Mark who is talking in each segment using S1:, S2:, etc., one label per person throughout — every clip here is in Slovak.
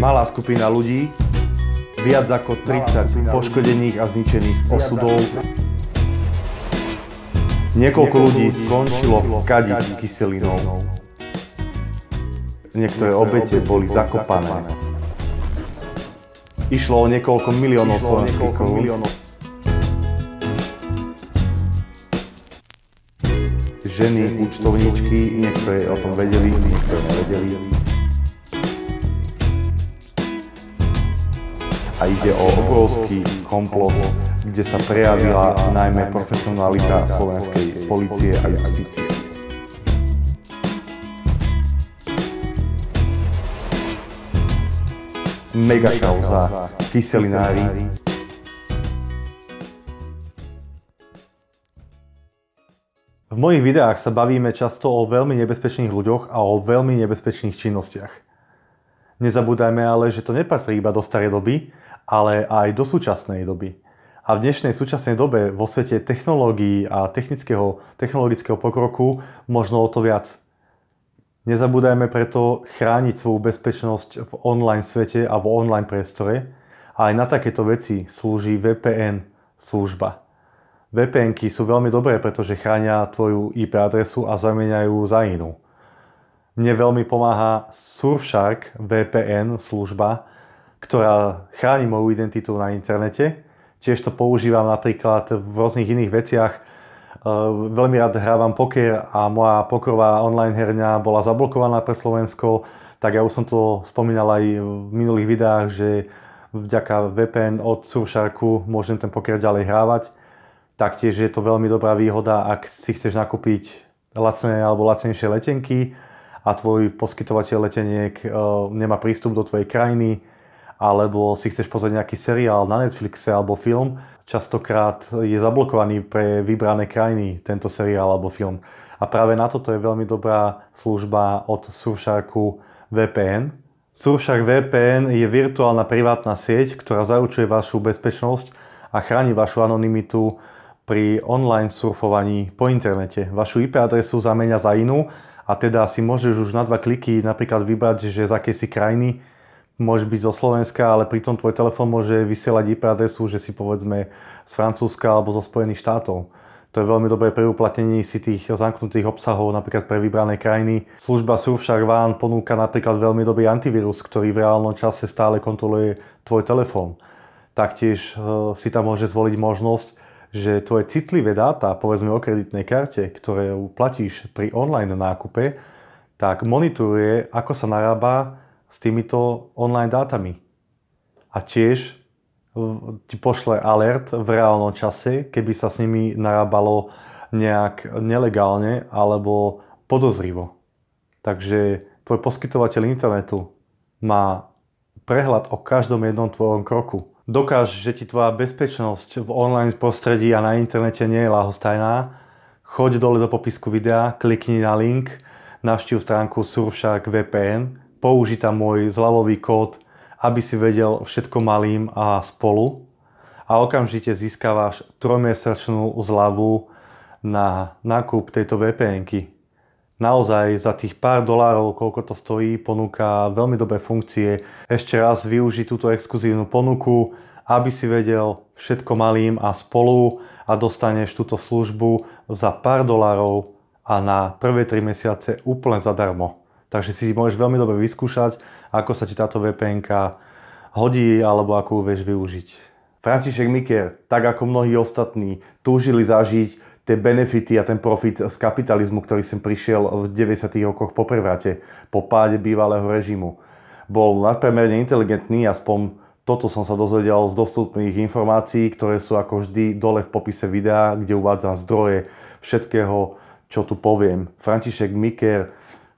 S1: Malá skupina ľudí, viac ako 30 poškodených a zničených osudov. Niekoľko ľudí skončilo v kadi s kyselinou. Niektoré obete boli zakopané. Išlo o niekoľko miliónov slovenských ženy, účtovníčky, niektoré o tom vedeli, niektoré nevedeli. a ide o obrovský komplot, kde sa prejavila najmä profesionalita slovenskej policie a justície. Mega kauza, kyselinári, V mojich videách sa bavíme často o veľmi nebezpečných ľuďoch a o veľmi nebezpečných činnostiach. Nezabúdajme ale, že to nepatrí iba do starej doby, ale aj do súčasnej doby. A v dnešnej súčasnej dobe vo svete technológií a technického, technologického pokroku možno o to viac. Nezabúdajme preto chrániť svoju bezpečnosť v online svete a v online priestore. A aj na takéto veci slúži VPN služba. vpn sú veľmi dobré, pretože chránia tvoju IP adresu a zamieňajú za inú. Mne veľmi pomáha Surfshark VPN služba, ktorá chráni moju identitu na internete. Tiež to používam napríklad v rôznych iných veciach. E, veľmi rád hrávam poker a moja pokrová online herňa bola zablokovaná pre Slovensko, tak ja už som to spomínal aj v minulých videách, že vďaka VPN od Surfsharku môžem ten poker ďalej hrávať. Taktiež je to veľmi dobrá výhoda, ak si chceš nakúpiť lacné alebo lacnejšie letenky a tvoj poskytovateľ leteniek e, nemá prístup do tvojej krajiny, alebo si chceš pozrieť nejaký seriál na Netflixe alebo film, častokrát je zablokovaný pre vybrané krajiny tento seriál alebo film. A práve na toto je veľmi dobrá služba od Surfsharku VPN. Surfshark VPN je virtuálna privátna sieť, ktorá zaručuje vašu bezpečnosť a chráni vašu anonymitu pri online surfovaní po internete. Vašu IP adresu zamenia za inú a teda si môžeš už na dva kliky napríklad vybrať, že z akej si krajiny môže byť zo Slovenska, ale pritom tvoj telefón môže vysielať IP adresu, že si povedzme z Francúzska alebo zo Spojených štátov. To je veľmi dobré pri uplatnení si tých zamknutých obsahov napríklad pre vybrané krajiny. Služba Surfshark One ponúka napríklad veľmi dobrý antivírus, ktorý v reálnom čase stále kontroluje tvoj telefón. Taktiež e, si tam môže zvoliť možnosť, že tvoje citlivé dáta, povedzme o kreditnej karte, ktoré platíš pri online nákupe, tak monitoruje, ako sa narába s týmito online dátami. A tiež e, ti pošle alert v reálnom čase, keby sa s nimi narábalo nejak nelegálne alebo podozrivo. Takže tvoj poskytovateľ internetu má prehľad o každom jednom tvojom kroku. Dokáže, že ti tvoja bezpečnosť v online prostredí a na internete nie je lahostajná, choď dole do popisku videa, klikni na link, navštív stránku Surfshark VPN, použiť tam môj zľavový kód, aby si vedel všetko malým a spolu a okamžite získavaš trojmesačnú zľavu na nákup tejto vpn -ky. Naozaj za tých pár dolárov, koľko to stojí, ponúka veľmi dobré funkcie. Ešte raz využi túto exkluzívnu ponuku, aby si vedel všetko malým a spolu a dostaneš túto službu za pár dolárov a na prvé 3 mesiace úplne zadarmo. Takže si môžeš veľmi dobre vyskúšať, ako sa ti táto vpn hodí alebo ako ju vieš využiť. František Miker, tak ako mnohí ostatní, túžili zažiť tie benefity a ten profit z kapitalizmu, ktorý sem prišiel v 90. rokoch po prevrate, po páde bývalého režimu. Bol nadpremerne inteligentný, aspoň toto som sa dozvedel z dostupných informácií, ktoré sú ako vždy dole v popise videa, kde uvádzam zdroje všetkého, čo tu poviem. František Miker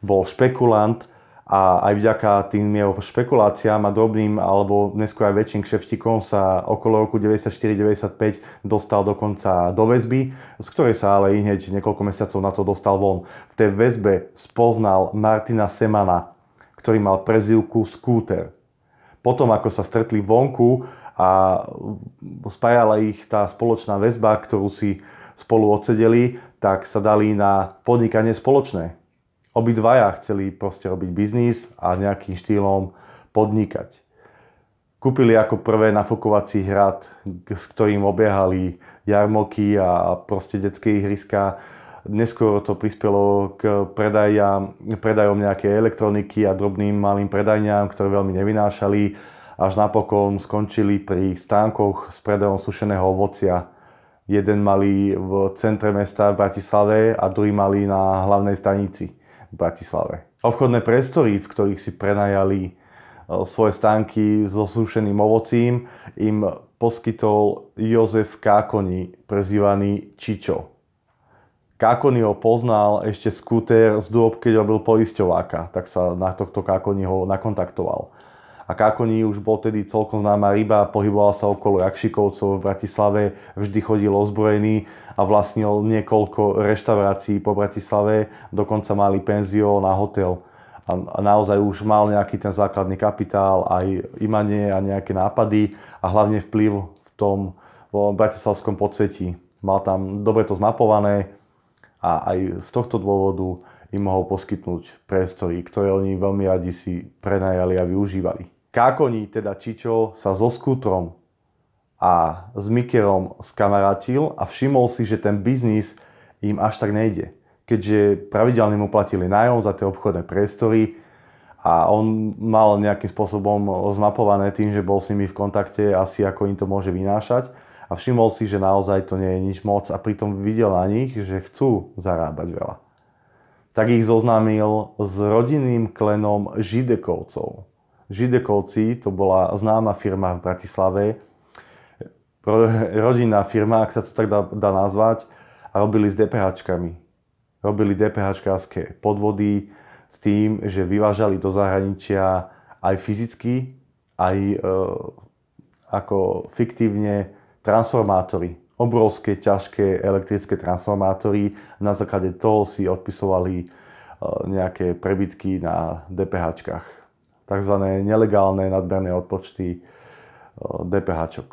S1: bol špekulant a aj vďaka tým jeho špekuláciám a drobným alebo neskôr aj väčším kšeftikom sa okolo roku 94-95 dostal dokonca do väzby, z ktorej sa ale hneď niekoľko mesiacov na to dostal von. V tej väzbe spoznal Martina Semana, ktorý mal prezivku Skúter. Potom, ako sa stretli vonku a spájala ich tá spoločná väzba, ktorú si spolu odsedeli, tak sa dali na podnikanie spoločné obidvaja chceli proste robiť biznis a nejakým štýlom podnikať. Kúpili ako prvé nafokovací hrad, s ktorým obiehali jarmoky a proste detské ihriska. Neskôr to prispelo k predajam, predajom nejakej elektroniky a drobným malým predajňam, ktoré veľmi nevynášali, až napokon skončili pri stánkoch s predajom sušeného ovocia. Jeden mali v centre mesta v Bratislave a druhý mali na hlavnej stanici v Bratislave. Obchodné priestory, v ktorých si prenajali e, svoje stánky so osúšeným ovocím, im poskytol Jozef Kákoni, prezývaný Čičo. ho poznal ešte skúter z dôb, keď robil poisťováka, tak sa na tohto ho nakontaktoval a Kákoní už bol tedy celkom známa ryba, pohyboval sa okolo Jakšikovcov v Bratislave, vždy chodil ozbrojený a vlastnil niekoľko reštaurácií po Bratislave, dokonca mali penzió na hotel. A naozaj už mal nejaký ten základný kapitál, aj imanie a nejaké nápady a hlavne vplyv v tom v bratislavskom podsvetí. Mal tam dobre to zmapované a aj z tohto dôvodu im mohol poskytnúť priestory, ktoré oni veľmi radi si prenajali a využívali. Kákoní, teda Čičo, sa so skútrom a s Mikerom skamarátil a všimol si, že ten biznis im až tak nejde. Keďže pravidelne mu platili nájom za tie obchodné priestory a on mal nejakým spôsobom zmapované tým, že bol s nimi v kontakte asi ako im to môže vynášať a všimol si, že naozaj to nie je nič moc a pritom videl na nich, že chcú zarábať veľa. Tak ich zoznámil s rodinným klenom Židekovcov. Židekovci, to bola známa firma v Bratislave, rodinná firma, ak sa to tak dá, dá nazvať, a robili s DPHčkami. Robili DPHčkárske podvody s tým, že vyvážali do zahraničia aj fyzicky, aj e, ako fiktívne transformátory. Obrovské, ťažké elektrické transformátory. Na základe toho si odpisovali e, nejaké prebytky na DPHčkách tzv. nelegálne nadmerné odpočty e, DPH.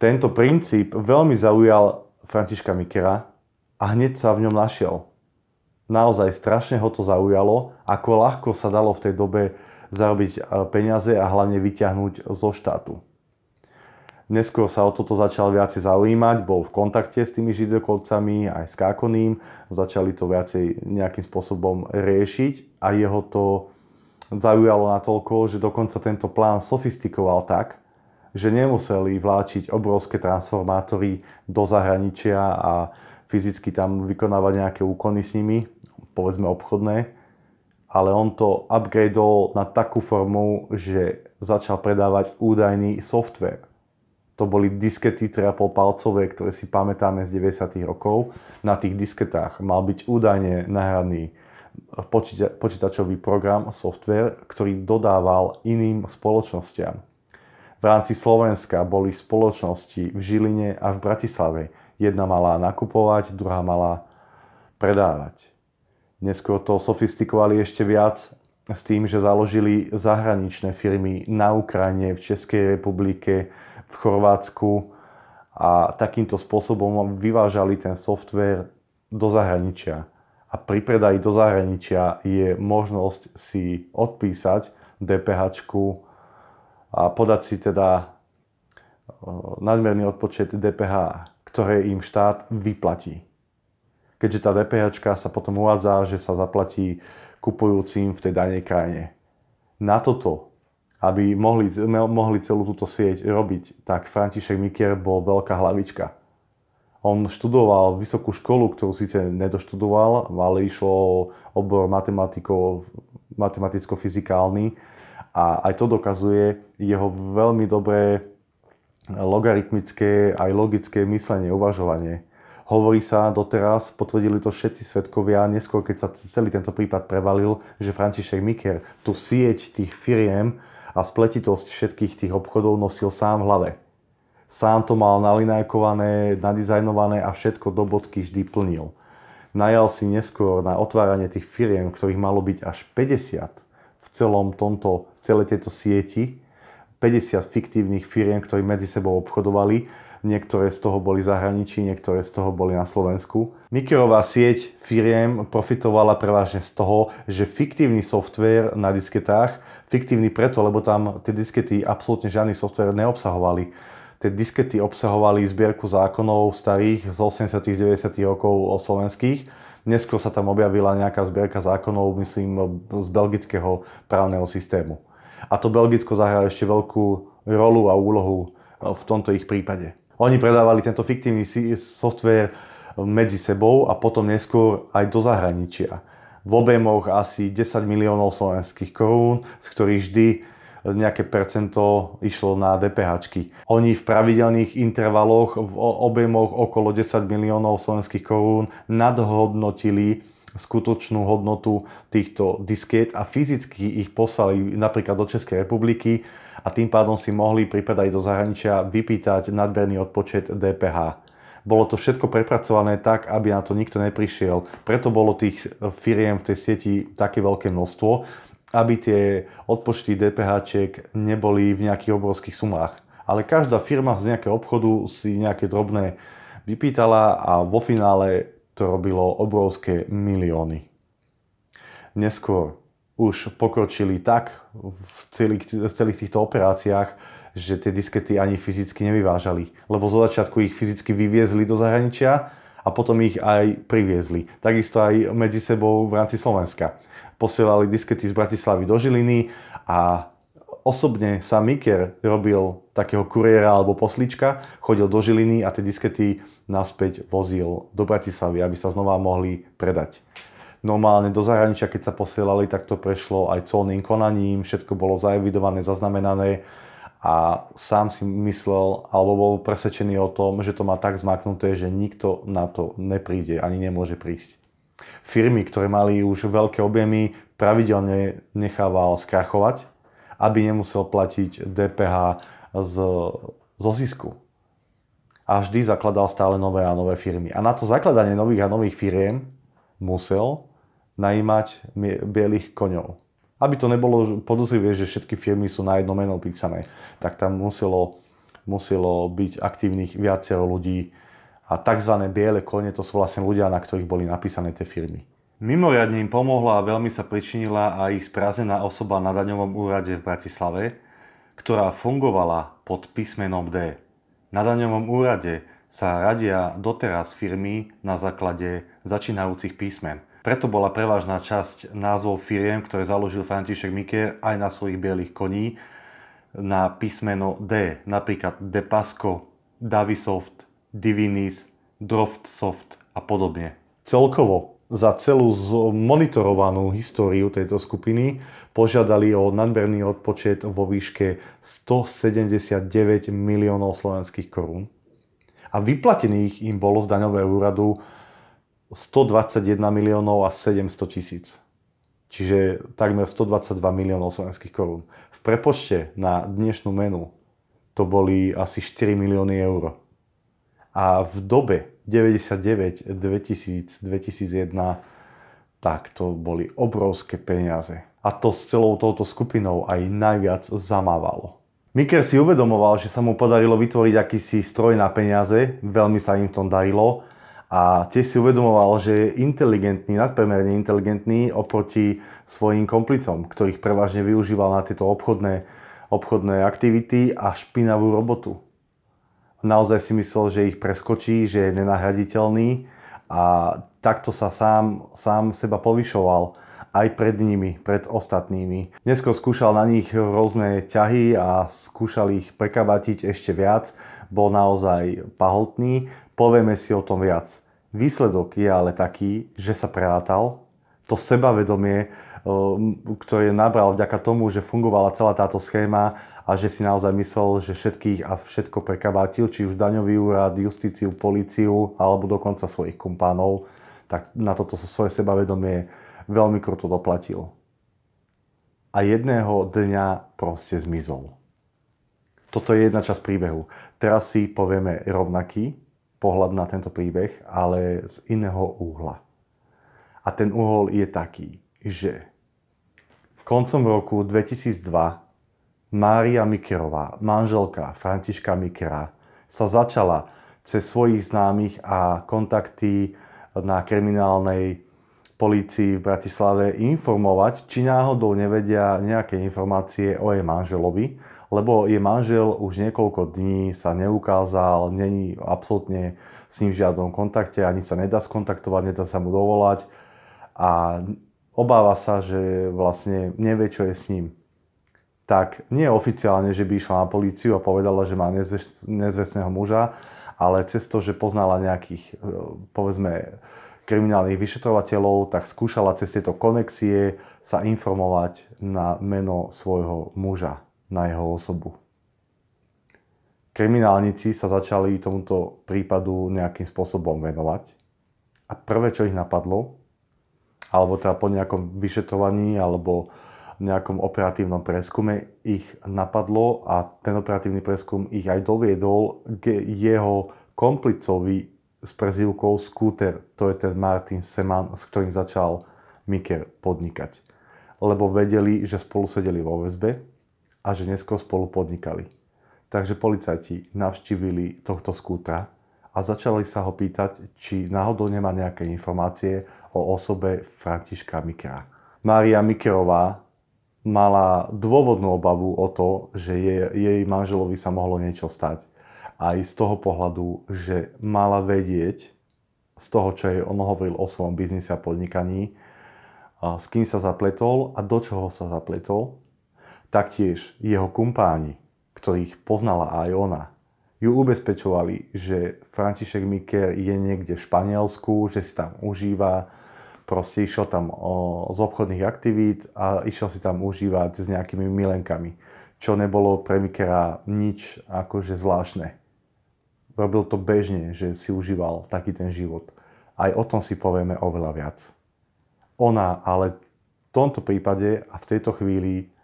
S1: Tento princíp veľmi zaujal Františka Mikera a hneď sa v ňom našiel. Naozaj strašne ho to zaujalo, ako ľahko sa dalo v tej dobe zarobiť e, peniaze a hlavne vyťahnuť zo štátu. Neskôr sa o toto začal viacej zaujímať, bol v kontakte s tými židokovcami, aj s Kákoným, začali to viacej nejakým spôsobom riešiť a jeho to zaujalo natoľko, že dokonca tento plán sofistikoval tak, že nemuseli vláčiť obrovské transformátory do zahraničia a fyzicky tam vykonávať nejaké úkony s nimi, povedzme obchodné, ale on to upgradeol na takú formu, že začal predávať údajný software. To boli diskety 3,5 palcové, ktoré si pamätáme z 90. rokov. Na tých disketách mal byť údajne nahraný počítačový program, software, ktorý dodával iným spoločnostiam. V rámci Slovenska boli spoločnosti v Žiline a v Bratislave. Jedna mala nakupovať, druhá mala predávať. Neskôr to sofistikovali ešte viac s tým, že založili zahraničné firmy na Ukrajine, v Českej republike, v Chorvátsku a takýmto spôsobom vyvážali ten software do zahraničia a pri predaji do zahraničia je možnosť si odpísať DPH a podať si teda e, nadmerný odpočet DPH, ktoré im štát vyplatí. Keďže tá DPH sa potom uvádza, že sa zaplatí kupujúcim v tej danej krajine. Na toto, aby mohli, mohli celú túto sieť robiť, tak František Mikier bol veľká hlavička on študoval vysokú školu, ktorú síce nedoštudoval, ale išlo obor matematicko-fyzikálny a aj to dokazuje jeho veľmi dobré logaritmické aj logické myslenie, uvažovanie. Hovorí sa doteraz, potvrdili to všetci svetkovia, neskôr keď sa celý tento prípad prevalil, že František Miker tú sieť tých firiem a spletitosť všetkých tých obchodov nosil sám v hlave sám to mal nalinajkované, nadizajnované a všetko do bodky vždy plnil. Najal si neskôr na otváranie tých firiem, ktorých malo byť až 50 v celom tomto, v celej tejto sieti, 50 fiktívnych firiem, ktorí medzi sebou obchodovali, niektoré z toho boli zahraničí, niektoré z toho boli na Slovensku. Mikerová sieť firiem profitovala prevažne z toho, že fiktívny software na disketách, fiktívny preto, lebo tam tie diskety absolútne žiadny software neobsahovali tie diskety obsahovali zbierku zákonov starých z 80 90 rokov slovenských. Neskôr sa tam objavila nejaká zbierka zákonov, myslím, z belgického právneho systému. A to Belgicko zahralo ešte veľkú rolu a úlohu e, v tomto ich prípade. Oni predávali tento fiktívny software medzi sebou a potom neskôr aj do zahraničia. V objemoch asi 10 miliónov slovenských korún, z ktorých vždy nejaké percento išlo na DPH. Oni v pravidelných intervaloch v objemoch okolo 10 miliónov slovenských korún nadhodnotili skutočnú hodnotu týchto diskiet a fyzicky ich poslali napríklad do Českej republiky a tým pádom si mohli pri do zahraničia vypýtať nadberný odpočet DPH bolo to všetko prepracované tak, aby na to nikto neprišiel. Preto bolo tých firiem v tej sieti také veľké množstvo aby tie odpočty DPH neboli v nejakých obrovských sumách. Ale každá firma z nejakého obchodu si nejaké drobné vypýtala a vo finále to robilo obrovské milióny. Neskôr už pokročili tak v celých, v celých týchto operáciách, že tie diskety ani fyzicky nevyvážali, lebo zo začiatku ich fyzicky vyviezli do zahraničia a potom ich aj priviezli. Takisto aj medzi sebou v rámci Slovenska posielali diskety z Bratislavy do Žiliny a osobne sa Miker robil takého kuriéra alebo poslička, chodil do Žiliny a tie diskety naspäť vozil do Bratislavy, aby sa znova mohli predať. Normálne do zahraničia, keď sa posielali, tak to prešlo aj colným konaním, všetko bolo zaevidované, zaznamenané a sám si myslel alebo bol presvedčený o tom, že to má tak zmaknuté, že nikto na to nepríde ani nemôže prísť. Firmy, ktoré mali už veľké objemy, pravidelne nechával skrachovať, aby nemusel platiť DPH z, zo zisku. A vždy zakladal stále nové a nové firmy. A na to zakladanie nových a nových firiem musel najímať bielých koňov. Aby to nebolo podozrivé, že všetky firmy sú na jedno meno písané, tak tam muselo, muselo byť aktívnych viacero ľudí a tzv. biele kone to sú vlastne ľudia, na ktorých boli napísané tie firmy. Mimoriadne im pomohla a veľmi sa pričinila aj ich sprázená osoba na daňovom úrade v Bratislave, ktorá fungovala pod písmenom D. Na daňovom úrade sa radia doteraz firmy na základe začínajúcich písmen. Preto bola prevažná časť názvov firiem, ktoré založil František Miker aj na svojich bielých koní na písmeno D, napríklad Depasco, Davisoft, Divinis, Droftsoft a podobne. Celkovo za celú monitorovanú históriu tejto skupiny požiadali o nadberný odpočet vo výške 179 miliónov slovenských korún a vyplatených im bolo z daňového úradu 121 miliónov a 700 tisíc. Čiže takmer 122 miliónov slovenských korún. V prepočte na dnešnú menu to boli asi 4 milióny eur. A v dobe 99, 2000, 2001, tak to boli obrovské peniaze. A to s celou touto skupinou aj najviac zamávalo. Miker si uvedomoval, že sa mu podarilo vytvoriť akýsi stroj na peniaze, veľmi sa im v tom darilo a tiež si uvedomoval, že je inteligentný, nadpremerne inteligentný oproti svojim komplicom, ktorých prevažne využíval na tieto obchodné, obchodné aktivity a špinavú robotu naozaj si myslel, že ich preskočí, že je nenahraditeľný a takto sa sám, sám seba povyšoval aj pred nimi, pred ostatnými. Neskôr skúšal na nich rôzne ťahy a skúšal ich prekabatiť ešte viac, bol naozaj pahotný, povieme si o tom viac. Výsledok je ale taký, že sa prelátal, to sebavedomie, eh, ktoré nabral vďaka tomu, že fungovala celá táto schéma a že si naozaj myslel, že všetkých a všetko prekabátil, či už daňový úrad, justíciu, políciu alebo dokonca svojich kumpánov, tak na toto sa svoje sebavedomie veľmi kruto doplatil. A jedného dňa proste zmizol. Toto je jedna časť príbehu. Teraz si povieme rovnaký pohľad na tento príbeh, ale z iného úhla. A ten uhol je taký, že koncom roku 2002 Mária Mikerová, manželka Františka Mikera, sa začala cez svojich známych a kontakty na kriminálnej polícii v Bratislave informovať, či náhodou nevedia nejaké informácie o jej manželovi, lebo jej manžel už niekoľko dní sa neukázal, není absolútne s ním v žiadnom kontakte, ani sa nedá skontaktovať, nedá sa mu dovolať a obáva sa, že vlastne nevie, čo je s ním. Tak nie oficiálne, že by išla na políciu a povedala, že má nezvestného muža, ale cez to, že poznala nejakých, e, povedzme, kriminálnych vyšetrovateľov, tak skúšala cez tieto konexie sa informovať na meno svojho muža, na jeho osobu. Kriminálnici sa začali tomuto prípadu nejakým spôsobom venovať a prvé, čo ich napadlo, alebo teda po nejakom vyšetrovaní alebo nejakom operatívnom preskume ich napadlo a ten operatívny preskum ich aj doviedol k jeho komplicovi s prezývkou Scooter, to je ten Martin Seman, s ktorým začal Miker podnikať. Lebo vedeli, že spolu sedeli vo väzbe a že neskôr spolu podnikali. Takže policajti navštívili tohto skútra a začali sa ho pýtať, či náhodou nemá nejaké informácie, o osobe Františka Mikra. Mária Mikerová mala dôvodnú obavu o to, že jej, jej manželovi sa mohlo niečo stať. Aj z toho pohľadu, že mala vedieť z toho, čo jej on hovoril o svojom biznise a podnikaní, s kým sa zapletol a do čoho sa zapletol. Taktiež jeho kumpáni, ktorých poznala aj ona, ju ubezpečovali, že František Miker je niekde v Španielsku, že si tam užíva, proste išiel tam o, z obchodných aktivít a išiel si tam užívať s nejakými milenkami, čo nebolo pre Mikera nič akože zvláštne. Robil to bežne, že si užíval taký ten život. Aj o tom si povieme oveľa viac. Ona ale v tomto prípade a v tejto chvíli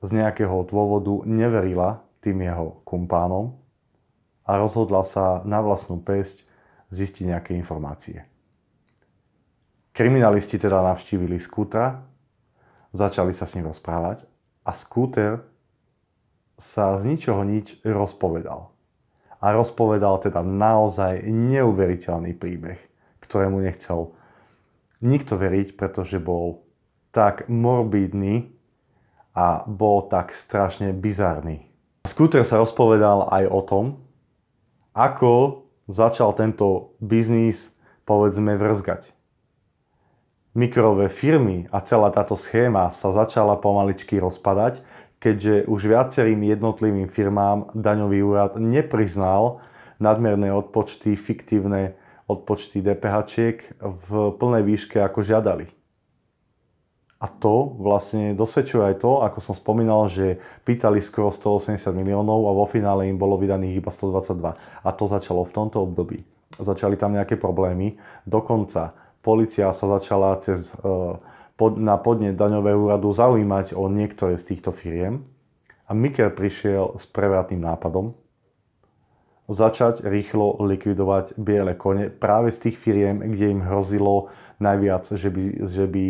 S1: z nejakého dôvodu neverila tým jeho kumpánom a rozhodla sa na vlastnú pesť zistiť nejaké informácie. Kriminalisti teda navštívili skútra, začali sa s ním rozprávať a skúter sa z ničoho nič rozpovedal. A rozpovedal teda naozaj neuveriteľný príbeh, ktorému nechcel nikto veriť, pretože bol tak morbídny a bol tak strašne bizarný. Skúter sa rozpovedal aj o tom, ako začal tento biznis povedzme vrzgať. Mikrové firmy a celá táto schéma sa začala pomaličky rozpadať, keďže už viacerým jednotlivým firmám daňový úrad nepriznal nadmerné odpočty, fiktívne odpočty DPH v plnej výške, ako žiadali. A to vlastne dosvedčuje aj to, ako som spomínal, že pýtali skoro 180 miliónov a vo finále im bolo vydaných iba 122. A to začalo v tomto období. Začali tam nejaké problémy. Dokonca policia sa začala cez, e, na podne daňového úradu zaujímať o niektoré z týchto firiem a Miker prišiel s prevratným nápadom začať rýchlo likvidovať biele kone práve z tých firiem, kde im hrozilo najviac, že by, že by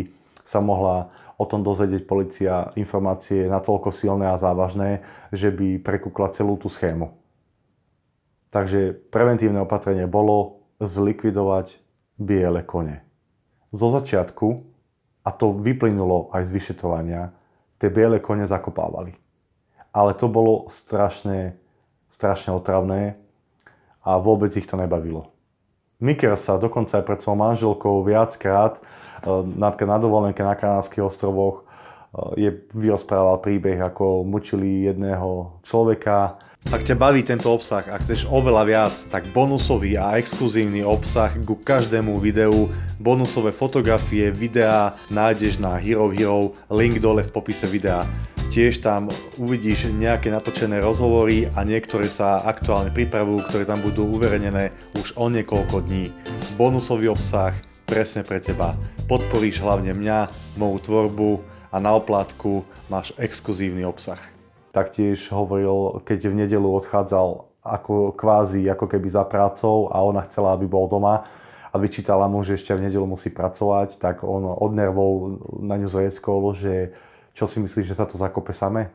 S1: sa mohla o tom dozvedieť policia informácie natoľko silné a závažné, že by prekúkla celú tú schému. Takže preventívne opatrenie bolo zlikvidovať biele kone. Zo začiatku, a to vyplynulo aj z vyšetrovania, tie biele kone zakopávali. Ale to bolo strašne, strašne otravné a vôbec ich to nebavilo. Miker sa dokonca aj pred svojou manželkou viackrát, e, napríklad na dovolenke na Kanárskych ostrovoch, e, je vyrozprával príbeh, ako mučili jedného človeka, ak ťa baví tento obsah a chceš oveľa viac, tak bonusový a exkluzívny obsah ku každému videu, bonusové fotografie, videá nájdeš na Hero Hero, link dole v popise videa. Tiež tam uvidíš nejaké natočené rozhovory a niektoré sa aktuálne pripravujú, ktoré tam budú uverejnené už o niekoľko dní. Bonusový obsah presne pre teba. Podporíš hlavne mňa, moju tvorbu a na oplátku máš exkluzívny obsah. Taktiež hovoril, keď v nedelu odchádzal ako kvázi, ako keby za prácou a ona chcela, aby bol doma a vyčítala mu, že ešte v nedelu musí pracovať, tak on od nervov na ňu zojeskol, že čo si myslíš, že sa to zakope samé?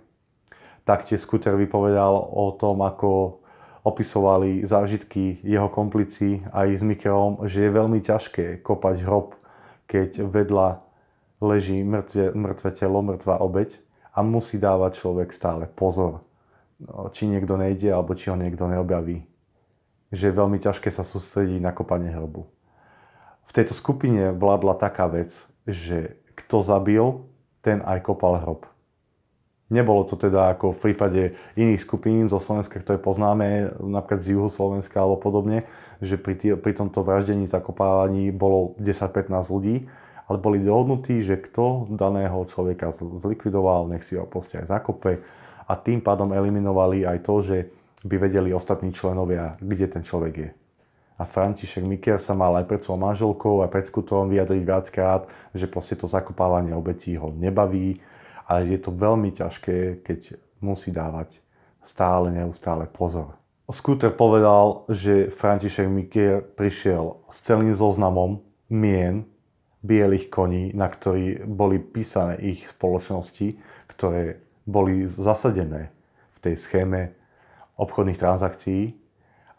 S1: Taktiež skúter vypovedal o tom, ako opisovali zážitky jeho komplici aj s mikrom, že je veľmi ťažké kopať hrob, keď vedľa leží mŕtve, mŕtve telo, mŕtva obeď a musí dávať človek stále pozor, no, či niekto nejde alebo či ho niekto neobjaví. Že je veľmi ťažké sa sústrediť na kopanie hrobu. V tejto skupine vládla taká vec, že kto zabil, ten aj kopal hrob. Nebolo to teda ako v prípade iných skupín zo Slovenska, ktoré poznáme, napríklad z juhu Slovenska alebo podobne, že pri, tý, pri tomto vraždení, zakopávaní bolo 10-15 ľudí ale boli dohodnutí, že kto daného človeka zlikvidoval, nech si ho proste aj zakope a tým pádom eliminovali aj to, že by vedeli ostatní členovia, kde ten človek je. A František Mikier sa mal aj pred svojou manželkou, aj pred skutom vyjadriť viackrát, že proste to zakopávanie obetí ho nebaví, A je to veľmi ťažké, keď musí dávať stále, neustále pozor. Skúter povedal, že František Mikier prišiel s celým zoznamom mien, bielých koní, na ktorí boli písané ich spoločnosti, ktoré boli zasadené v tej schéme obchodných transakcií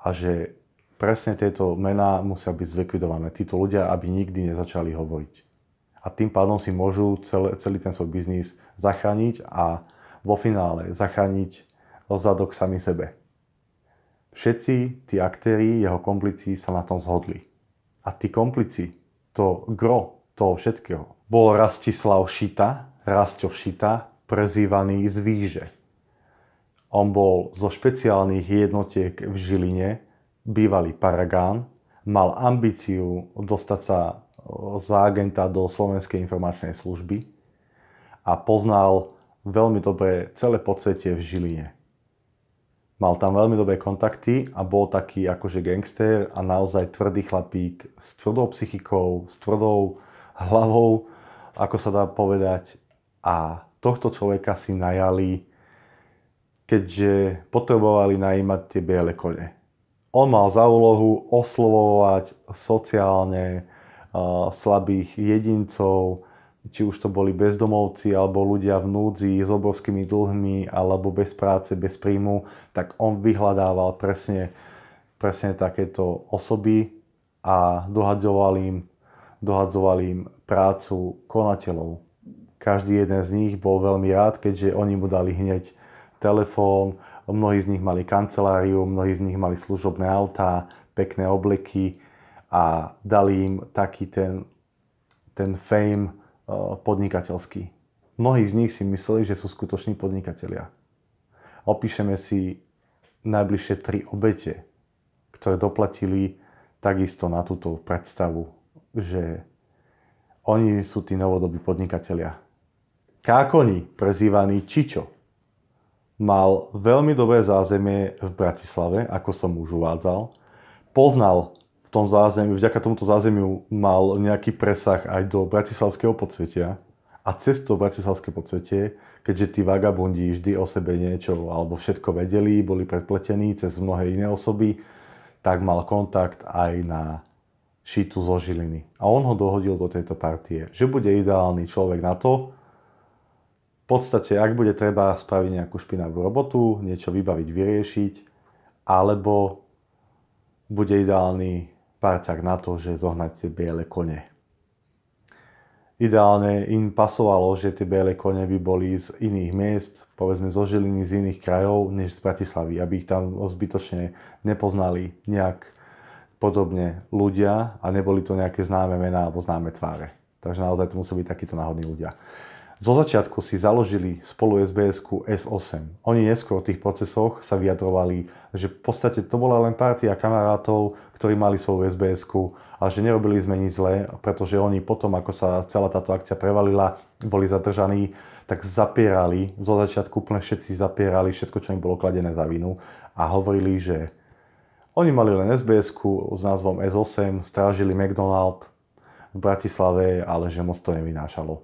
S1: a že presne tieto mená musia byť zlikvidované. Títo ľudia, aby nikdy nezačali hovoriť. A tým pádom si môžu celé, celý ten svoj biznis zachrániť a vo finále zachrániť rozadok sami sebe. Všetci tí aktéry, jeho komplici sa na tom zhodli. A tí komplici, to gro toho všetkého. Bol Rastislav Šita, Rastio Šita, prezývaný z výže. On bol zo špeciálnych jednotiek v Žiline, bývalý paragán, mal ambíciu dostať sa e, za agenta do Slovenskej informačnej služby a poznal veľmi dobre celé podsvetie v Žiline. Mal tam veľmi dobré kontakty a bol taký akože gangster a naozaj tvrdý chlapík s tvrdou psychikou, s tvrdou hlavou, ako sa dá povedať. A tohto človeka si najali, keďže potrebovali najímať tie biele kone. On mal za úlohu oslovovať sociálne uh, slabých jedincov, či už to boli bezdomovci alebo ľudia v núdzi s obrovskými dlhmi alebo bez práce, bez príjmu, tak on vyhľadával presne, presne takéto osoby a dohadoval im dohadzovali im prácu konateľov. Každý jeden z nich bol veľmi rád, keďže oni mu dali hneď telefón, mnohí z nich mali kanceláriu, mnohí z nich mali služobné autá, pekné obleky a dali im taký ten, ten fame eh, podnikateľský. Mnohí z nich si mysleli, že sú skutoční podnikatelia. Opíšeme si najbližšie tri obete, ktoré doplatili takisto na túto predstavu že oni sú tí novodobí podnikatelia. Kákoni, prezývaný Čičo, mal veľmi dobré zázemie v Bratislave, ako som už uvádzal. Poznal v tom zázemí, vďaka tomuto zázemiu mal nejaký presah aj do bratislavského podsvetia a cez to bratislavské podsvetie, keďže tí vagabundi vždy o sebe niečo alebo všetko vedeli, boli predpletení cez mnohé iné osoby, tak mal kontakt aj na šitu zo Žiliny. A on ho dohodil do tejto partie, že bude ideálny človek na to, v podstate, ak bude treba spraviť nejakú špinavú robotu, niečo vybaviť, vyriešiť, alebo bude ideálny parťák na to, že zohnať tie biele kone. Ideálne im pasovalo, že tie biele kone by boli z iných miest, povedzme zo Žiliny, z iných krajov, než z Bratislavy, aby ich tam zbytočne nepoznali nejak podobne ľudia a neboli to nejaké známe mená alebo známe tváre. Takže naozaj to museli byť takíto náhodní ľudia. Zo začiatku si založili spolu sbs S8. Oni neskôr v tých procesoch sa vyjadrovali, že v podstate to bola len partia kamarátov, ktorí mali svoju sbs a že nerobili sme nič zlé, pretože oni potom, ako sa celá táto akcia prevalila, boli zadržaní, tak zapierali, zo začiatku úplne všetci zapierali všetko, čo im bolo kladené za vinu a hovorili, že oni mali len sbs s názvom S8, strážili McDonald v Bratislave, ale že moc to nevynášalo.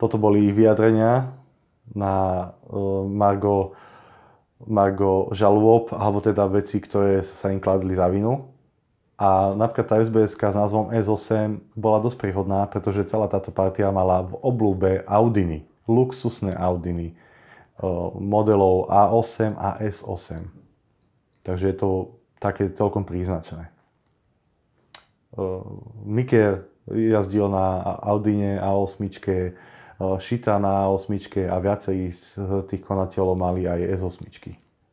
S1: Toto boli ich vyjadrenia na e, Margo, Margo žalôb, alebo teda veci, ktoré sa im kladli za vinu. A napríklad tá sbs s názvom S8 bola dosť príhodná, pretože celá táto partia mala v oblúbe Audiny, luxusné Audiny, modelov A8 a S8. Takže je to také celkom príznačné. Miker jazdil na Audine A8, Šita na A8 a viacej z tých konateľov mali aj S8.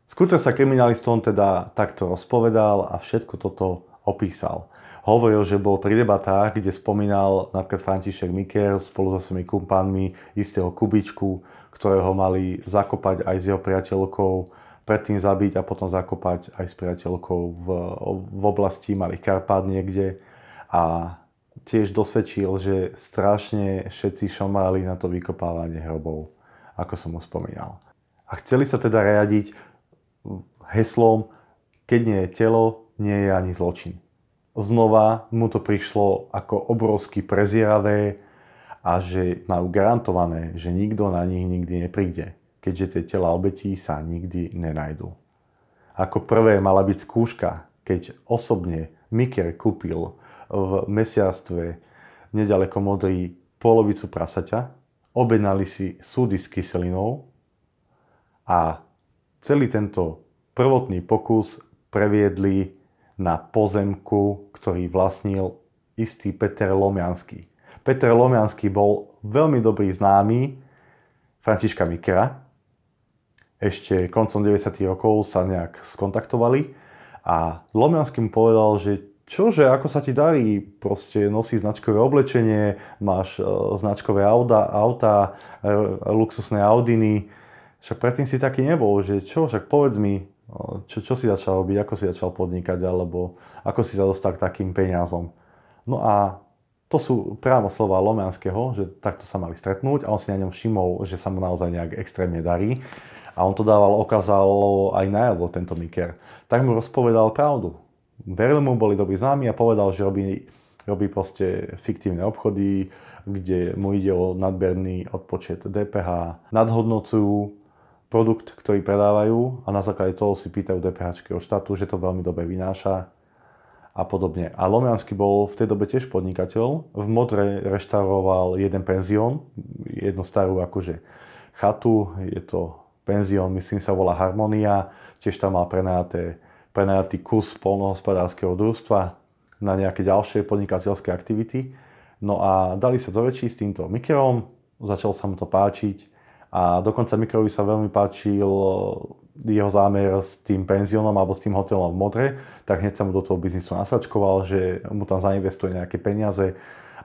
S1: Skúter sa kriminalistom teda takto rozpovedal a všetko toto opísal. Hovoril, že bol pri debatách, kde spomínal napríklad František Miker spolu so svojimi kumpánmi istého Kubičku, ktorého mali zakopať aj s jeho priateľkou, predtým zabiť a potom zakopať aj s priateľkou v, v oblasti Malých Karpát niekde. A tiež dosvedčil, že strašne všetci šomali na to vykopávanie hrobov, ako som ho spomínal. A chceli sa teda riadiť heslom, keď nie je telo, nie je ani zločin. Znova mu to prišlo ako obrovsky prezieravé, a že majú garantované, že nikto na nich nikdy nepríde, keďže tie tela obetí sa nikdy nenajdu. Ako prvé mala byť skúška, keď osobne Miker kúpil v mesiarstve nedaleko Modrý polovicu prasaťa, objednali si súdy s kyselinou a celý tento prvotný pokus previedli na pozemku, ktorý vlastnil istý Peter Lomianský. Peter Lomianský bol veľmi dobrý známy Františka Mikera. Ešte koncom 90. rokov sa nejak skontaktovali a Lomianský mu povedal, že čože, ako sa ti darí, proste nosí značkové oblečenie, máš e, značkové auta, auta e, luxusné Audiny, však predtým si taký nebol, že čo, však povedz mi, e, čo, čo si začal robiť, ako si začal podnikať, alebo ako si sa dostal k takým peniazom. No a to sú právo slova Lomianského, že takto sa mali stretnúť a on si na ňom všimol, že sa mu naozaj nejak extrémne darí. A on to dával, okázalo aj najavo tento Miker. Tak mu rozpovedal pravdu. Veril mu, boli dobrí známi a povedal, že robí, robí proste fiktívne obchody, kde mu ide o nadberný odpočet DPH, nadhodnocujú produkt, ktorý predávajú a na základe toho si pýtajú DPH od štátu, že to veľmi dobre vynáša a podobne. A Lomiansky bol v tej dobe tiež podnikateľ. V Modre reštauroval jeden penzión, jednu starú akože chatu, je to penzión, myslím sa volá Harmonia, tiež tam mal prenajaté, prenajatý kus polnohospodárskeho družstva na nejaké ďalšie podnikateľské aktivity. No a dali sa do s týmto Mikerom, začal sa mu to páčiť a dokonca Mikerovi sa veľmi páčil jeho zámer s tým penziónom alebo s tým hotelom v Modre, tak hneď sa mu do toho biznisu nasačkoval, že mu tam zainvestuje nejaké peniaze,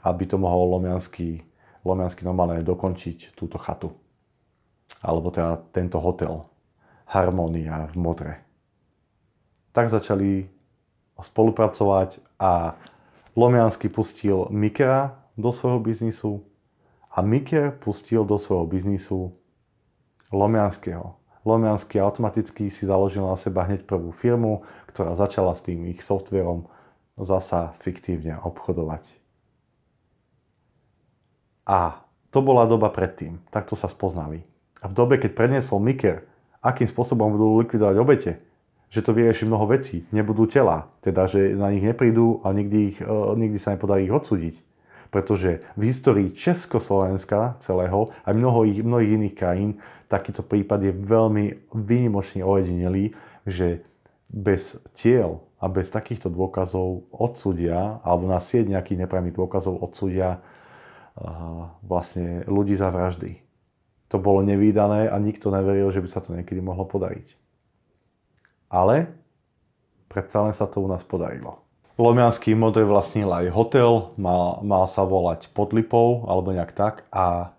S1: aby to mohol Lomiansky, Lomiansky normálne dokončiť túto chatu. Alebo teda tento hotel. Harmonia v Modre. Tak začali spolupracovať a Lomiansky pustil Mikera do svojho biznisu a Miker pustil do svojho biznisu Lomianského. Lomiansky automaticky si založil na seba hneď prvú firmu, ktorá začala s tým ich softverom zasa fiktívne obchodovať. A to bola doba predtým. Takto sa spoznali. A v dobe, keď predniesol Miker, akým spôsobom budú likvidovať obete, že to vyrieši mnoho vecí. Nebudú tela, teda že na nich neprídu a nikdy, ich, e, nikdy sa nepodarí ich odsúdiť pretože v histórii Československa celého a mnoho, mnohých iných krajín takýto prípad je veľmi výnimočne ojedinelý, že bez tiel a bez takýchto dôkazov odsudia, alebo na sieť nejakých nepriamých dôkazov uh, vlastne ľudí za vraždy. To bolo nevýdané a nikto neveril, že by sa to niekedy mohlo podariť. Ale predsa len sa to u nás podarilo. Lomianský model vlastnil aj hotel, mal, mal sa volať podlipov alebo nejak tak. A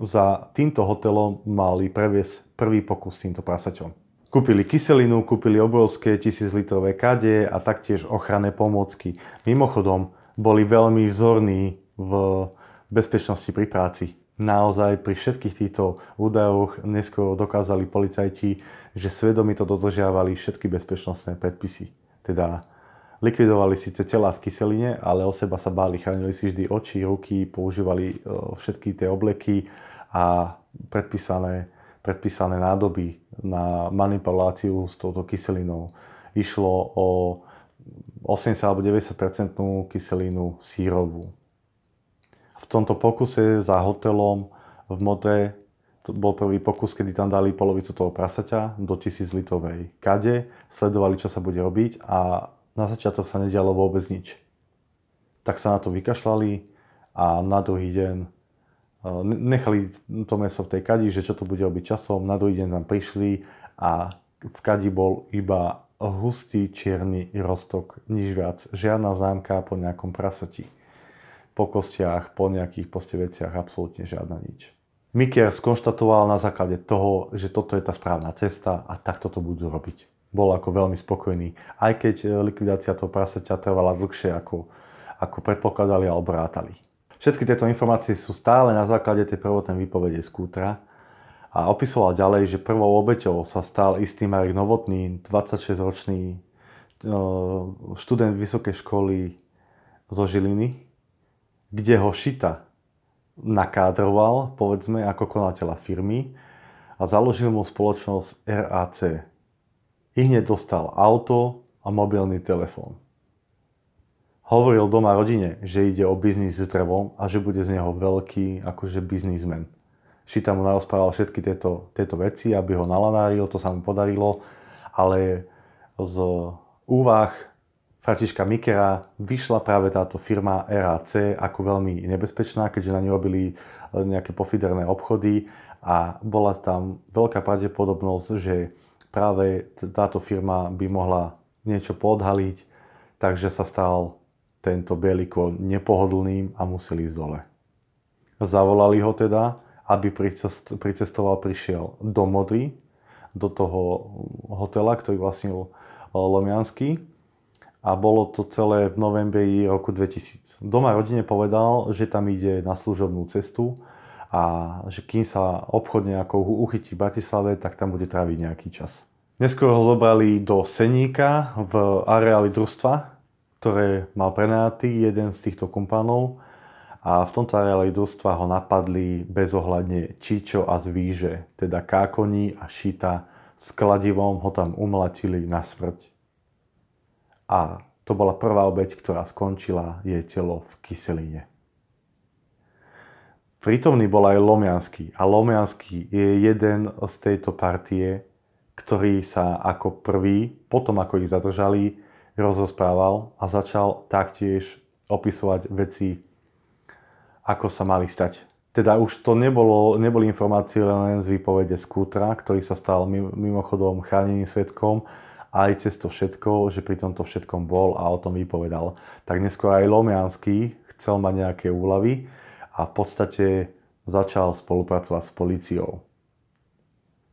S1: za týmto hotelom mali previesť prvý pokus s týmto prasaťom. Kúpili kyselinu, kúpili obrovské 1000 litrové kade a taktiež ochranné pomôcky. Mimochodom, boli veľmi vzorní v bezpečnosti pri práci. Naozaj pri všetkých týchto údajoch neskôr dokázali policajti, že svedomito dodržiavali všetky bezpečnostné predpisy. Teda Likvidovali síce tela v kyseline, ale o seba sa báli, chránili si vždy oči, ruky, používali e, všetky tie obleky a predpísané, predpísané nádoby na manipuláciu s touto kyselinou. Išlo o 80 alebo 90 kyselinu sírovú. V tomto pokuse za hotelom v Modre to bol prvý pokus, kedy tam dali polovicu toho prasaťa do 1000 litrovej kade, sledovali, čo sa bude robiť a na začiatok sa nedialo vôbec nič. Tak sa na to vykašľali a na druhý deň e, nechali to meso v tej kadi, že čo to bude robiť časom. Na druhý deň tam prišli a v kadi bol iba hustý čierny roztok, nič viac. Žiadna zámka po nejakom prasati. Po kostiach, po nejakých poste veciach, absolútne žiadna nič. Mikier skonštatoval na základe toho, že toto je tá správna cesta a takto to budú robiť bol ako veľmi spokojný. Aj keď e, likvidácia toho prasaťa trvala dlhšie ako, ako predpokladali a obrátali. Všetky tieto informácie sú stále na základe tej prvotnej výpovede skútra a opisoval ďalej, že prvou obeťou sa stal istý Marek Novotný, 26-ročný e, študent vysokej školy zo Žiliny, kde ho Šita nakádroval, povedzme, ako konateľa firmy a založil mu spoločnosť RAC, i hneď dostal auto a mobilný telefón. Hovoril doma rodine, že ide o biznis s drevom a že bude z neho veľký akože biznismen. Šita mu narozprával všetky tieto, tieto veci, aby ho nalanáril, to sa mu podarilo, ale z úvah Františka Mikera vyšla práve táto firma RAC ako veľmi nebezpečná, keďže na ňu robili eh, nejaké pofiderné obchody a bola tam veľká pravdepodobnosť, že práve táto firma by mohla niečo podhaliť, takže sa stal tento kôň nepohodlným a musel ísť dole. Zavolali ho teda, aby pricestoval, prišiel do Modry, do toho hotela, ktorý vlastnil eh, Lomiansky. a bolo to celé v novembri roku 2000. Doma rodine povedal, že tam ide na služobnú cestu a že kým sa obchod ako uchytí v Bratislave, tak tam bude tráviť nejaký čas. Neskôr ho zobrali do Seníka v areáli družstva, ktoré mal prenajatý jeden z týchto kumpánov a v tomto areáli družstva ho napadli bezohľadne čičo a Zvíže, teda Kákoní a Šita s kladivom ho tam umlatili na smrť. A to bola prvá obeď, ktorá skončila jej telo v kyseline. Prítomný bol aj Lomianský a Lomianský je jeden z tejto partie, ktorý sa ako prvý, potom ako ich zadržali, rozprával a začal taktiež opisovať veci, ako sa mali stať. Teda už to nebolo, neboli informácie len z výpovede Skútra, ktorý sa stal mimochodom chráneným svetkom, aj cez to všetko, že pri tomto všetkom bol a o tom vypovedal. Tak neskôr aj Lomianský chcel mať nejaké úlavy, a v podstate začal spolupracovať s policiou.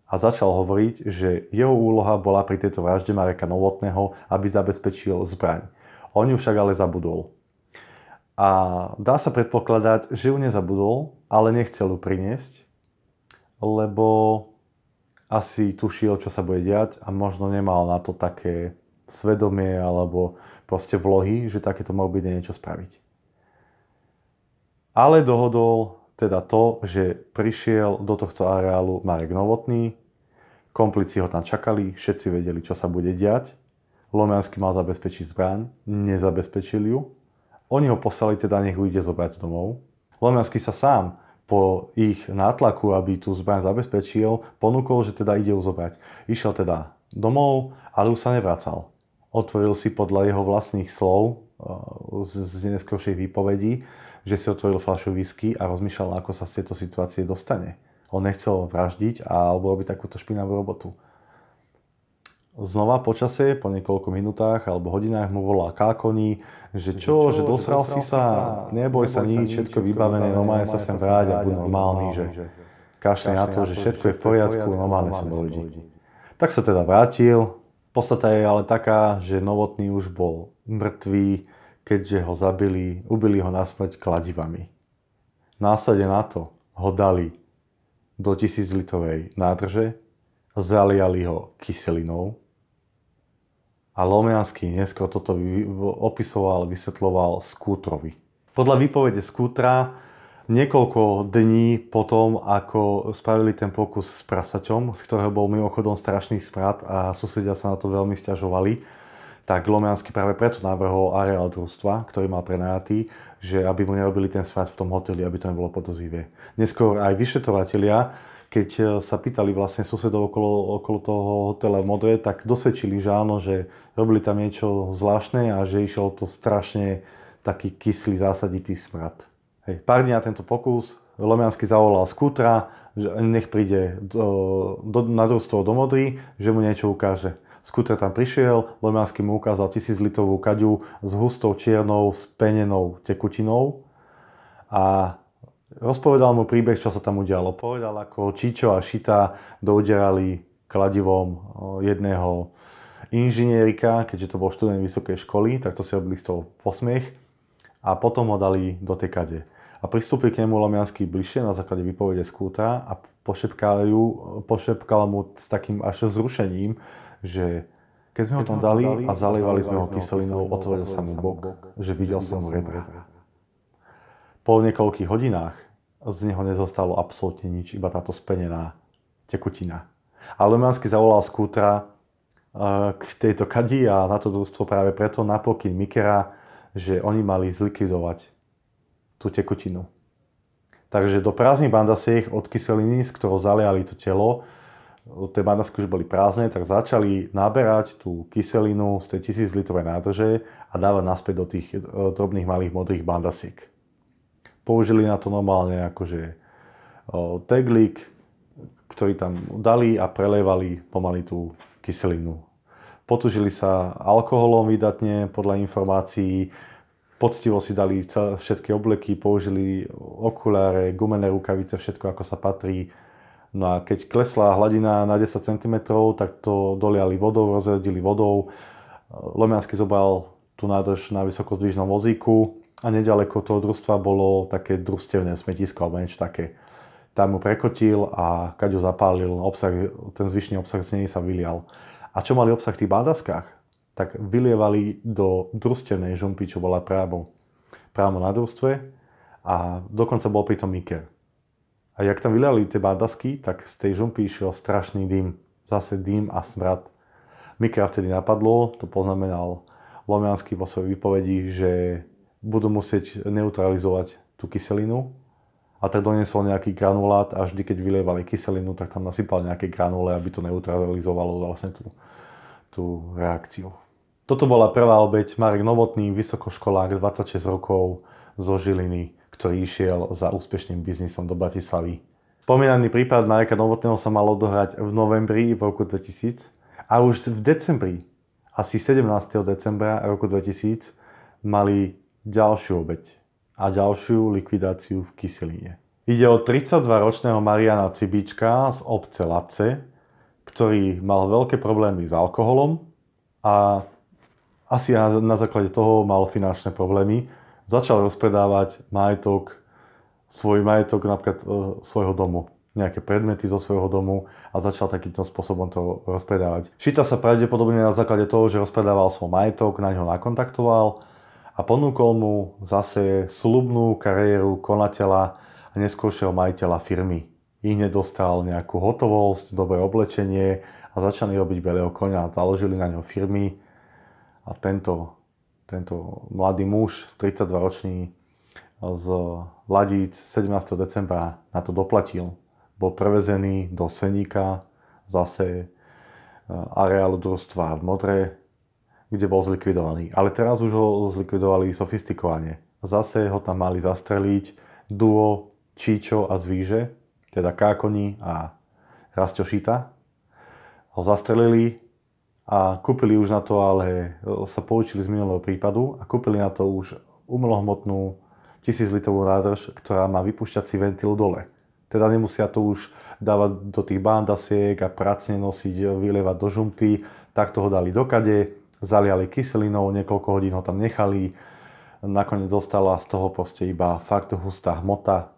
S1: A začal hovoriť, že jeho úloha bola pri tejto vražde Mareka Novotného, aby zabezpečil zbraň. On ju však ale zabudol. A dá sa predpokladať, že ju nezabudol, ale nechcel ju priniesť, lebo asi tušil, čo sa bude diať a možno nemal na to také svedomie alebo proste vlohy, že takéto morbidne niečo spraviť ale dohodol teda to, že prišiel do tohto areálu Marek Novotný, komplici ho tam čakali, všetci vedeli, čo sa bude diať. Lomiansky mal zabezpečiť zbraň, nezabezpečili ju. Oni ho poslali teda, nech ho ide zobrať domov. Lomiansky sa sám po ich nátlaku, aby tú zbraň zabezpečil, ponúkol, že teda ide ju zobrať. Išiel teda domov, ale už sa nevracal. Otvoril si podľa jeho vlastných slov eh, z, z neskoršej výpovedí že si otvoril fľašu whisky a rozmýšľal, ako sa z tejto situácie dostane. On nechcel vraždiť alebo robiť takúto špinavú robotu. Znova počasie, po niekoľko minútach alebo hodinách mu volá Kákoní, že čo, čo, že dosral, si sa, sa neboj, neboj sa nič, všetko vybavené, normálne sa sem vráť a buď normálny, že, že kašne na to, že všetko je v poriadku, normálne som do ľudí. Tak sa teda vrátil, podstata je ale taká, že Novotný už bol mŕtvý, keďže ho zabili, ubili ho naspäť kladivami. Násade na to ho dali do tisíclitovej nádrže, zaliali ho kyselinou a Lomianský neskôr toto opisoval, vysvetloval Skútrovi. Podľa výpovede Skútra niekoľko dní potom, ako spravili ten pokus s prasaťom, z ktorého bol mimochodom strašný sprat a susedia sa na to veľmi stiažovali, tak Lomiansky práve preto navrhol areál družstva, ktorý mal prenajatý, že aby mu nerobili ten svat v tom hoteli, aby to nebolo podozrivé. Neskôr aj vyšetrovatelia, keď e, sa pýtali vlastne susedov okolo, okolo toho hotela v Modre, tak dosvedčili, že áno, že robili tam niečo zvláštne a že išlo to strašne taký kyslý zásaditý smrad. Hej. Pár dní na tento pokus Lomiansky zavolal skútra, že nech príde do, do, na družstvo do Modry, že mu niečo ukáže. Skuter tam prišiel, Lemanský mu ukázal tisíclitovú kaďu s hustou čiernou, spenenou tekutinou a rozpovedal mu príbeh, čo sa tam udialo. Povedal, ako Čičo a Šita douderali kladivom jedného inžinierika, keďže to bol študent vysokej školy, tak to si robili z toho posmiech a potom ho dali do tej kade. A pristúpil k nemu Lomiansky bližšie na základe vypovede skúta a pošepkal, ju, pošepkal mu s takým až zrušením, že keď sme ho tam dali a zalievali sme ho kyselinou, otvoril sa mu bok, že videl som mu rebra. Po niekoľkých hodinách z neho nezostalo absolútne nič, iba táto spenená tekutina. A Lemansky zavolal skútra eh, k tejto kadi a na to družstvo práve preto napokyn Mikera, že oni mali zlikvidovať tú tekutinu. Takže do prázdnych bandasiech od kyseliny, z ktorou zaliali to telo, tie bandaske už boli prázdne, tak začali naberať tú kyselinu z tej 1000 litrovej nádrže a dávať naspäť do tých e, drobných malých modrých bandasiek. Použili na to normálne akože e, teglík, ktorý tam dali a prelievali pomaly tú kyselinu. Potužili sa alkoholom vydatne podľa informácií, poctivo si dali všetky obleky, použili okuláre, gumené rukavice, všetko ako sa patrí, No a keď klesla hladina na 10 cm, tak to doliali vodou, rozredili vodou. Lomiansky zobral tú nádrž na vysokozdvižnom vozíku a nedaleko toho družstva bolo také družstevné smetisko alebo niečo také. Tam ju prekotil a keď ho zapálil, obsah, ten zvyšný obsah z nej sa vylial. A čo mali obsah v tých bádaskách? Tak vylievali do družstevnej žumpy, čo bola právo, právo na družstve a dokonca bol pritom Iker. A jak tam vyliali tie bardasky, tak z tej žumpy išiel strašný dym. Zase dym a smrad. Mikra vtedy napadlo, to poznamenal Lomiansky vo svojej výpovedi, že budú musieť neutralizovať tú kyselinu. A tak doniesol nejaký granulát a vždy, keď vylievali kyselinu, tak tam nasypal nejaké granule, aby to neutralizovalo vlastne tú, tú reakciu. Toto bola prvá obeď Marek Novotný, vysokoškolák, 26 rokov, zo Žiliny ktorý išiel za úspešným biznisom do Bratislavy. Spomínaný prípad Mareka Novotného sa mal odohrať v novembri v roku 2000 a už v decembri, asi 17. decembra roku 2000, mali ďalšiu obeď a ďalšiu likvidáciu v Kyseline. Ide o 32-ročného Mariana Cibička z obce Lace, ktorý mal veľké problémy s alkoholom a asi na, na základe toho mal finančné problémy začal rozpredávať majetok, svoj majetok napríklad e, svojho domu nejaké predmety zo svojho domu a začal takýmto spôsobom to rozpredávať. Šita sa pravdepodobne na základe toho, že rozpredával svoj majetok, na ňo nakontaktoval a ponúkol mu zase slubnú kariéru konateľa a neskôršieho majiteľa firmy. I nedostal nejakú hotovosť, dobré oblečenie a začali robiť belého konia. Založili na ňom firmy a tento tento mladý muž, 32-ročný z Ladíc 17. decembra na to doplatil. Bol prevezený do Seníka, zase e, areálu družstva v Modre, kde bol zlikvidovaný. Ale teraz už ho zlikvidovali sofistikovane. Zase ho tam mali zastreliť duo Číčo a Zvíže, teda Kákoni a Rastošita. Ho zastrelili, a kúpili už na to, ale e, sa poučili z minulého prípadu a kúpili na to už umelohmotnú 1000 litrovú nádrž, ktorá má vypušťací ventil dole. Teda nemusia to už dávať do tých bandasiek a pracne nosiť, e, vylievať do žumpy. Tak toho dali do kade, zaliali kyselinou, niekoľko hodín ho tam nechali. Nakoniec zostala z toho proste iba fakt hustá hmota,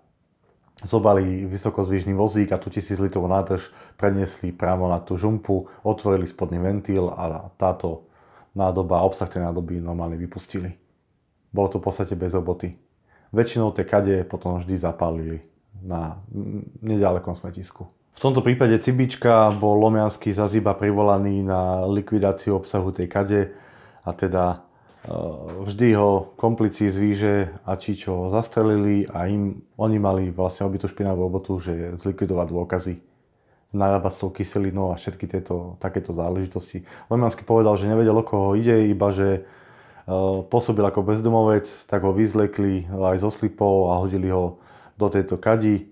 S1: zobali vysokozvýžný vozík a tú 1000 litrovú nádrž preniesli priamo na tú žumpu, otvorili spodný ventíl a táto nádoba, obsah tej nádoby normálne vypustili. Bolo to v podstate bez roboty. Väčšinou tie kade potom vždy zapálili na nedalekom smetisku. V tomto prípade Cibička bol Lomiansky zaziba privolaný na likvidáciu obsahu tej kade a teda Eh, vždy ho komplici z výže a Čičo čo zastrelili a im, oni mali vlastne obytú špinavú obotu, že zlikvidovať dôkazy narábať s tou kyselinou a všetky tieto takéto záležitosti. Lemansky povedal, že nevedel, o koho ide, iba že eh, pôsobil ako bezdomovec, tak ho vyzlekli aj zo slipov a hodili ho do tejto kadi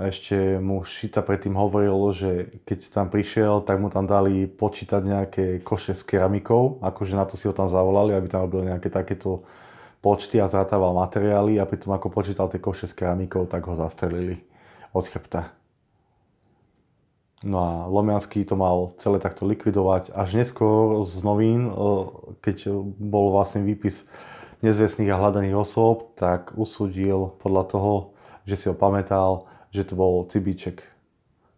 S1: a ešte mu Šita predtým hovorilo, že keď tam prišiel, tak mu tam dali počítať nejaké koše s keramikou, akože na to si ho tam zavolali, aby tam robil nejaké takéto počty a zrátával materiály a pritom ako počítal tie koše s keramikou, tak ho zastrelili od chrbta. No a Lomianský to mal celé takto likvidovať. Až neskôr z novín, e, keď bol vlastne výpis nezvestných a hľadaných osôb, tak usúdil podľa toho, že si ho pamätal, že to bol Cibíček,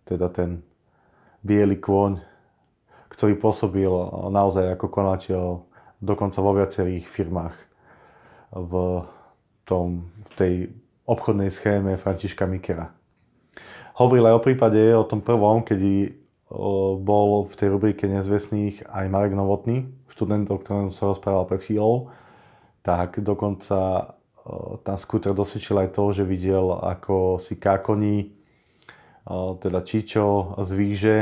S1: teda ten biely kôň, ktorý pôsobil naozaj ako konateľ dokonca vo viacerých firmách v, tom, v tej obchodnej schéme Františka Mikera. Hovoril aj o prípade, o tom prvom, kedy e, bol v tej rubrike nezvestných aj Marek Novotný, študent, o ktorom sa rozprával pred chvíľou, tak dokonca Eh, tam skúter dosvedčil aj to, že videl, ako si kákoní, eh, teda Čičo z Výže,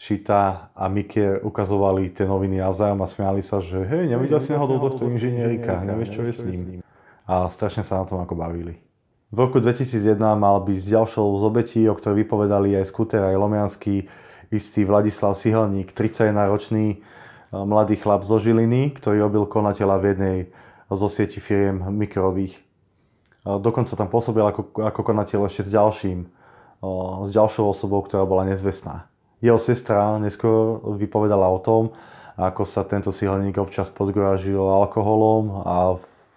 S1: Šita a Mike ukazovali tie noviny navzájom a smiali sa, že hej, nevidel si náhodou tohto inžinierika, nevieš, čo je s ním. A strašne sa na tom ako bavili. V roku 2001 mal byť s ďalšou z obetí, o ktorej vypovedali aj skúter, aj Lomianský, istý Vladislav Sihelník, 31-ročný eh, mladý chlap zo Žiliny, ktorý robil konateľa v jednej zo sieti firiem mikrových. Dokonca tam pôsobil ako, ako konateľ ešte s ďalším, s ďalšou osobou, ktorá bola nezvestná. Jeho sestra neskôr vypovedala o tom, ako sa tento síhleník občas podgrážil alkoholom a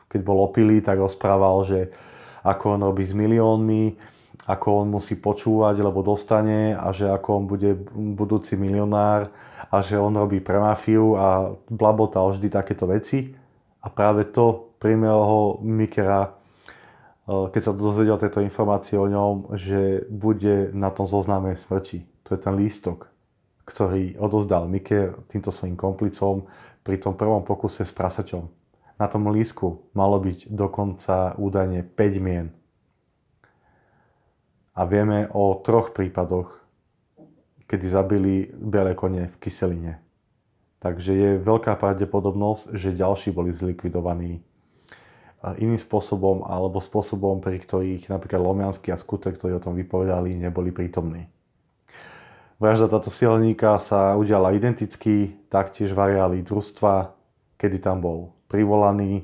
S1: keď bol opilý, tak rozprával, že ako on robí s miliónmi, ako on musí počúvať, lebo dostane a že ako on bude budúci milionár a že on robí pre mafiu a blabota vždy takéto veci. A práve to primelo ho Mikera, eh, keď sa dozvedel tieto informácie o ňom, že bude na tom zozname smrti. To je ten lístok, ktorý odozdal Miker týmto svojim komplicom pri tom prvom pokuse s prasaťom. Na tom lísku malo byť dokonca údajne 5 mien. A vieme o troch prípadoch, kedy zabili biele kone v kyseline. Takže je veľká pravdepodobnosť, že ďalší boli zlikvidovaní e, iným spôsobom alebo spôsobom, pri ktorých napríklad Lomianský a Skutek, ktorí o tom vypovedali, neboli prítomní. Vražda táto silníka sa udiala identicky, taktiež v areáli družstva, kedy tam bol privolaný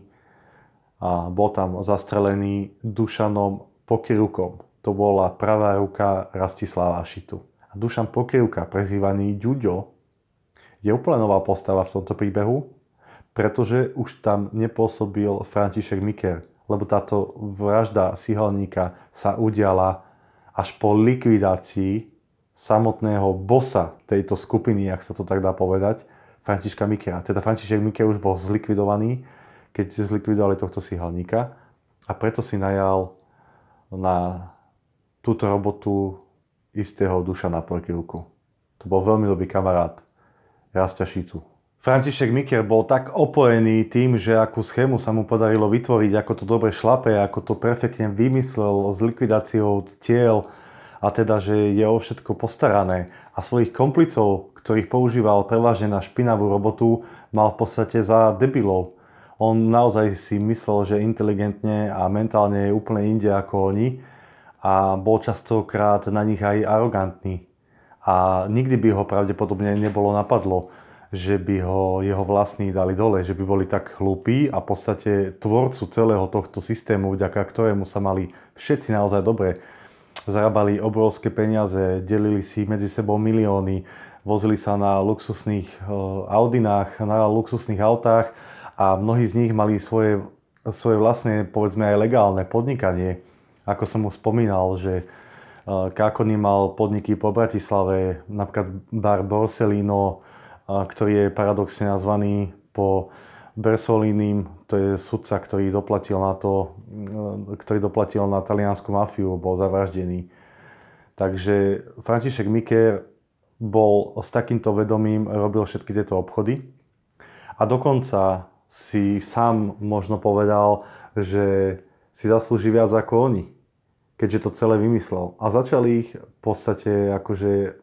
S1: a bol tam zastrelený Dušanom Pokirukom. To bola pravá ruka Rastislava Šitu. A Dušan Pokiruka, prezývaný Ďuďo, je úplne nová postava v tomto príbehu, pretože už tam nepôsobil František Miker, lebo táto vražda sihelníka sa udiala až po likvidácii samotného bosa tejto skupiny, ak sa to tak dá povedať, Františka Mikera. Teda František Miker už bol zlikvidovaný, keď zlikvidovali tohto Sihelníka a preto si najal na túto robotu istého duša na Protiruku. To bol veľmi dobrý kamarát Šicu. František Mikier bol tak opojený tým, že akú schému sa mu podarilo vytvoriť, ako to dobre šlape, ako to perfektne vymyslel s likvidáciou tiel a teda, že je o všetko postarané. A svojich komplicov, ktorých používal prevažne na špinavú robotu, mal v podstate za debilov. On naozaj si myslel, že inteligentne a mentálne je úplne inde ako oni a bol častokrát na nich aj arogantný a nikdy by ho pravdepodobne nebolo napadlo, že by ho jeho vlastní dali dole, že by boli tak hlúpi a v podstate tvorcu celého tohto systému, vďaka ktorému sa mali všetci naozaj dobre, zarábali obrovské peniaze, delili si medzi sebou milióny, vozili sa na luxusných e, Audinách, na luxusných autách a mnohí z nich mali svoje, svoje vlastné, povedzme aj legálne podnikanie. Ako som už spomínal, že Kákony mal podniky po Bratislave, napríklad bar Borsellino, ktorý je paradoxne nazvaný po Bersolínim, to je sudca, ktorý doplatil na to, e, ktorý doplatil na taliansku mafiu, bol zavraždený. Takže František Miker bol s takýmto vedomím, robil všetky tieto obchody a dokonca si sám možno povedal, že si zaslúži viac ako oni keďže to celé vymyslel. A začali ich v podstate akože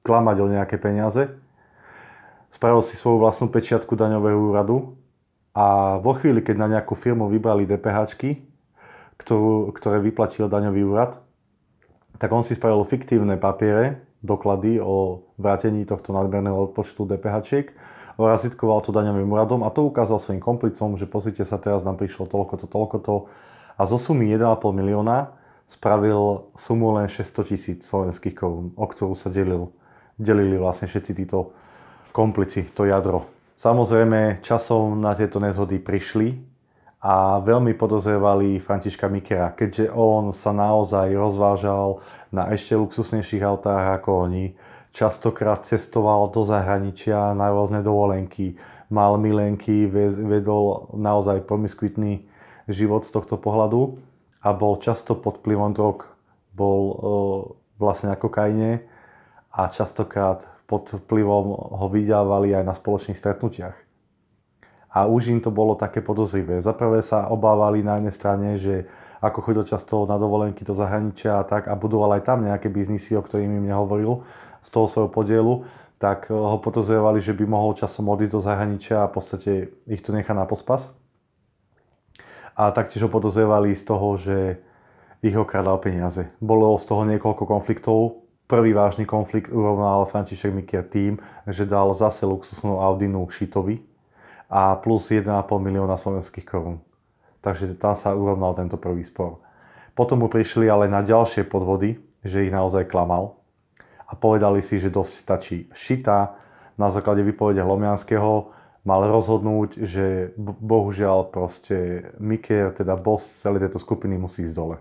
S1: klamať o nejaké peniaze. Spravil si svoju vlastnú pečiatku daňového úradu a vo chvíli, keď na nejakú firmu vybrali DPH, ktoré vyplatil daňový úrad, tak on si spravil fiktívne papiere, doklady o vrátení tohto nadmerného odpočtu DPH, razitkoval to daňovým úradom a to ukázal svojim komplicom, že pozrite sa, teraz nám prišlo toľko to, toľko to a zo sumy 1,5 milióna spravil sumu len 600 tisíc slovenských korún, o ktorú sa delil, delili vlastne všetci títo komplici, to jadro. Samozrejme, časom na tieto nezhody prišli a veľmi podozrevali Františka Mikera, keďže on sa naozaj rozvážal na ešte luxusnejších autách ako oni, častokrát cestoval do zahraničia na rôzne dovolenky, mal milenky, vedol naozaj promiskuitný život z tohto pohľadu a bol často pod vplyvom drog, bol e, vlastne na kokajne a častokrát pod vplyvom ho vydávali aj na spoločných stretnutiach. A už im to bolo také podozrivé. Zaprvé sa obávali na jednej strane, že ako chodil často na dovolenky do zahraničia a tak a budoval aj tam nejaké biznisy, o ktorým im nehovoril z toho svojho podielu, tak ho podozrievali, že by mohol časom odísť do zahraničia a v podstate ich to nechá na pospas a taktiež ho podozrievali z toho, že ich okradal peniaze. Bolo z toho niekoľko konfliktov. Prvý vážny konflikt urovnal František Mikia tým, že dal zase luxusnú Audinu Šitovi a plus 1,5 milióna slovenských korún. Takže tam sa urovnal tento prvý spor. Potom mu prišli ale na ďalšie podvody, že ich naozaj klamal a povedali si, že dosť stačí šita na základe vypovede Lomianského, mal rozhodnúť, že bohužiaľ proste Mikier, teda boss celej tejto skupiny musí ísť dole.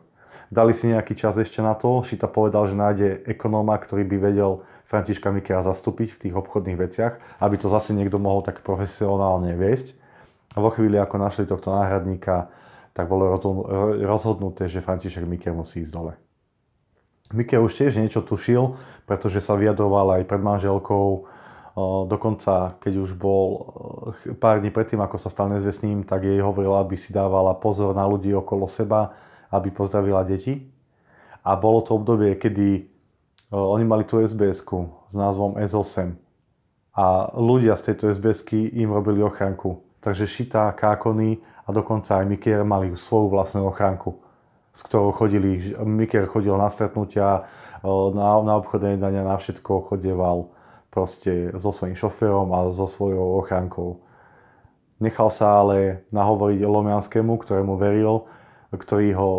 S1: Dali si nejaký čas ešte na to, Šita povedal, že nájde ekonóma, ktorý by vedel Františka Mikera zastúpiť v tých obchodných veciach, aby to zase niekto mohol tak profesionálne viesť. A vo chvíli, ako našli tohto náhradníka, tak bolo rozhodnuté, že František Miker musí ísť dole. Miker už tiež niečo tušil, pretože sa vyjadroval aj pred manželkou, Dokonca, keď už bol pár dní predtým, ako sa stal nezvestným, tak jej hovorila, aby si dávala pozor na ľudí okolo seba, aby pozdravila deti. A bolo to obdobie, kedy oni mali tú sbs s názvom S8. A ľudia z tejto sbs im robili ochranku. Takže Šita, Kákony a dokonca aj Mikier mali svoju vlastnú ochranku, s ktorou chodili. Mikier chodil na stretnutia, na, na obchodné dania, na všetko chodieval proste so svojím šoférom a so svojou ochránkou. Nechal sa ale nahovoriť Lomianskému, ktorému veril, ktorý ho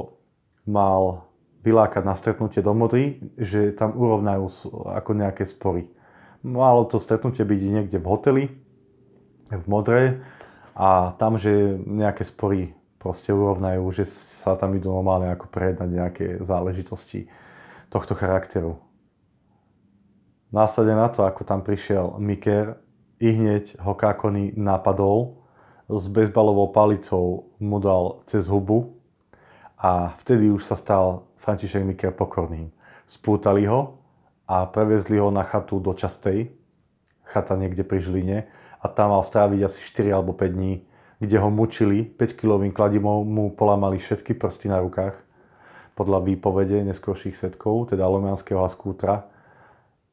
S1: mal vylákať na stretnutie do Modry, že tam urovnajú ako nejaké spory. Malo to stretnutie byť niekde v hoteli, v Modre a tam, že nejaké spory proste urovnajú, že sa tam idú normálne ako prejednať nejaké záležitosti tohto charakteru. Následne na to, ako tam prišiel Miker, i hneď ho Kákony napadol, s bezbalovou palicou mu dal cez hubu a vtedy už sa stal František Miker pokorným. Spútali ho a prevezli ho na chatu do Častej, chata niekde pri Žline a tam mal stráviť asi 4 alebo 5 dní, kde ho mučili 5-kilovým kladimom, mu polamali všetky prsty na rukách podľa výpovede neskorších svetkov, teda Lomianského a Skútra,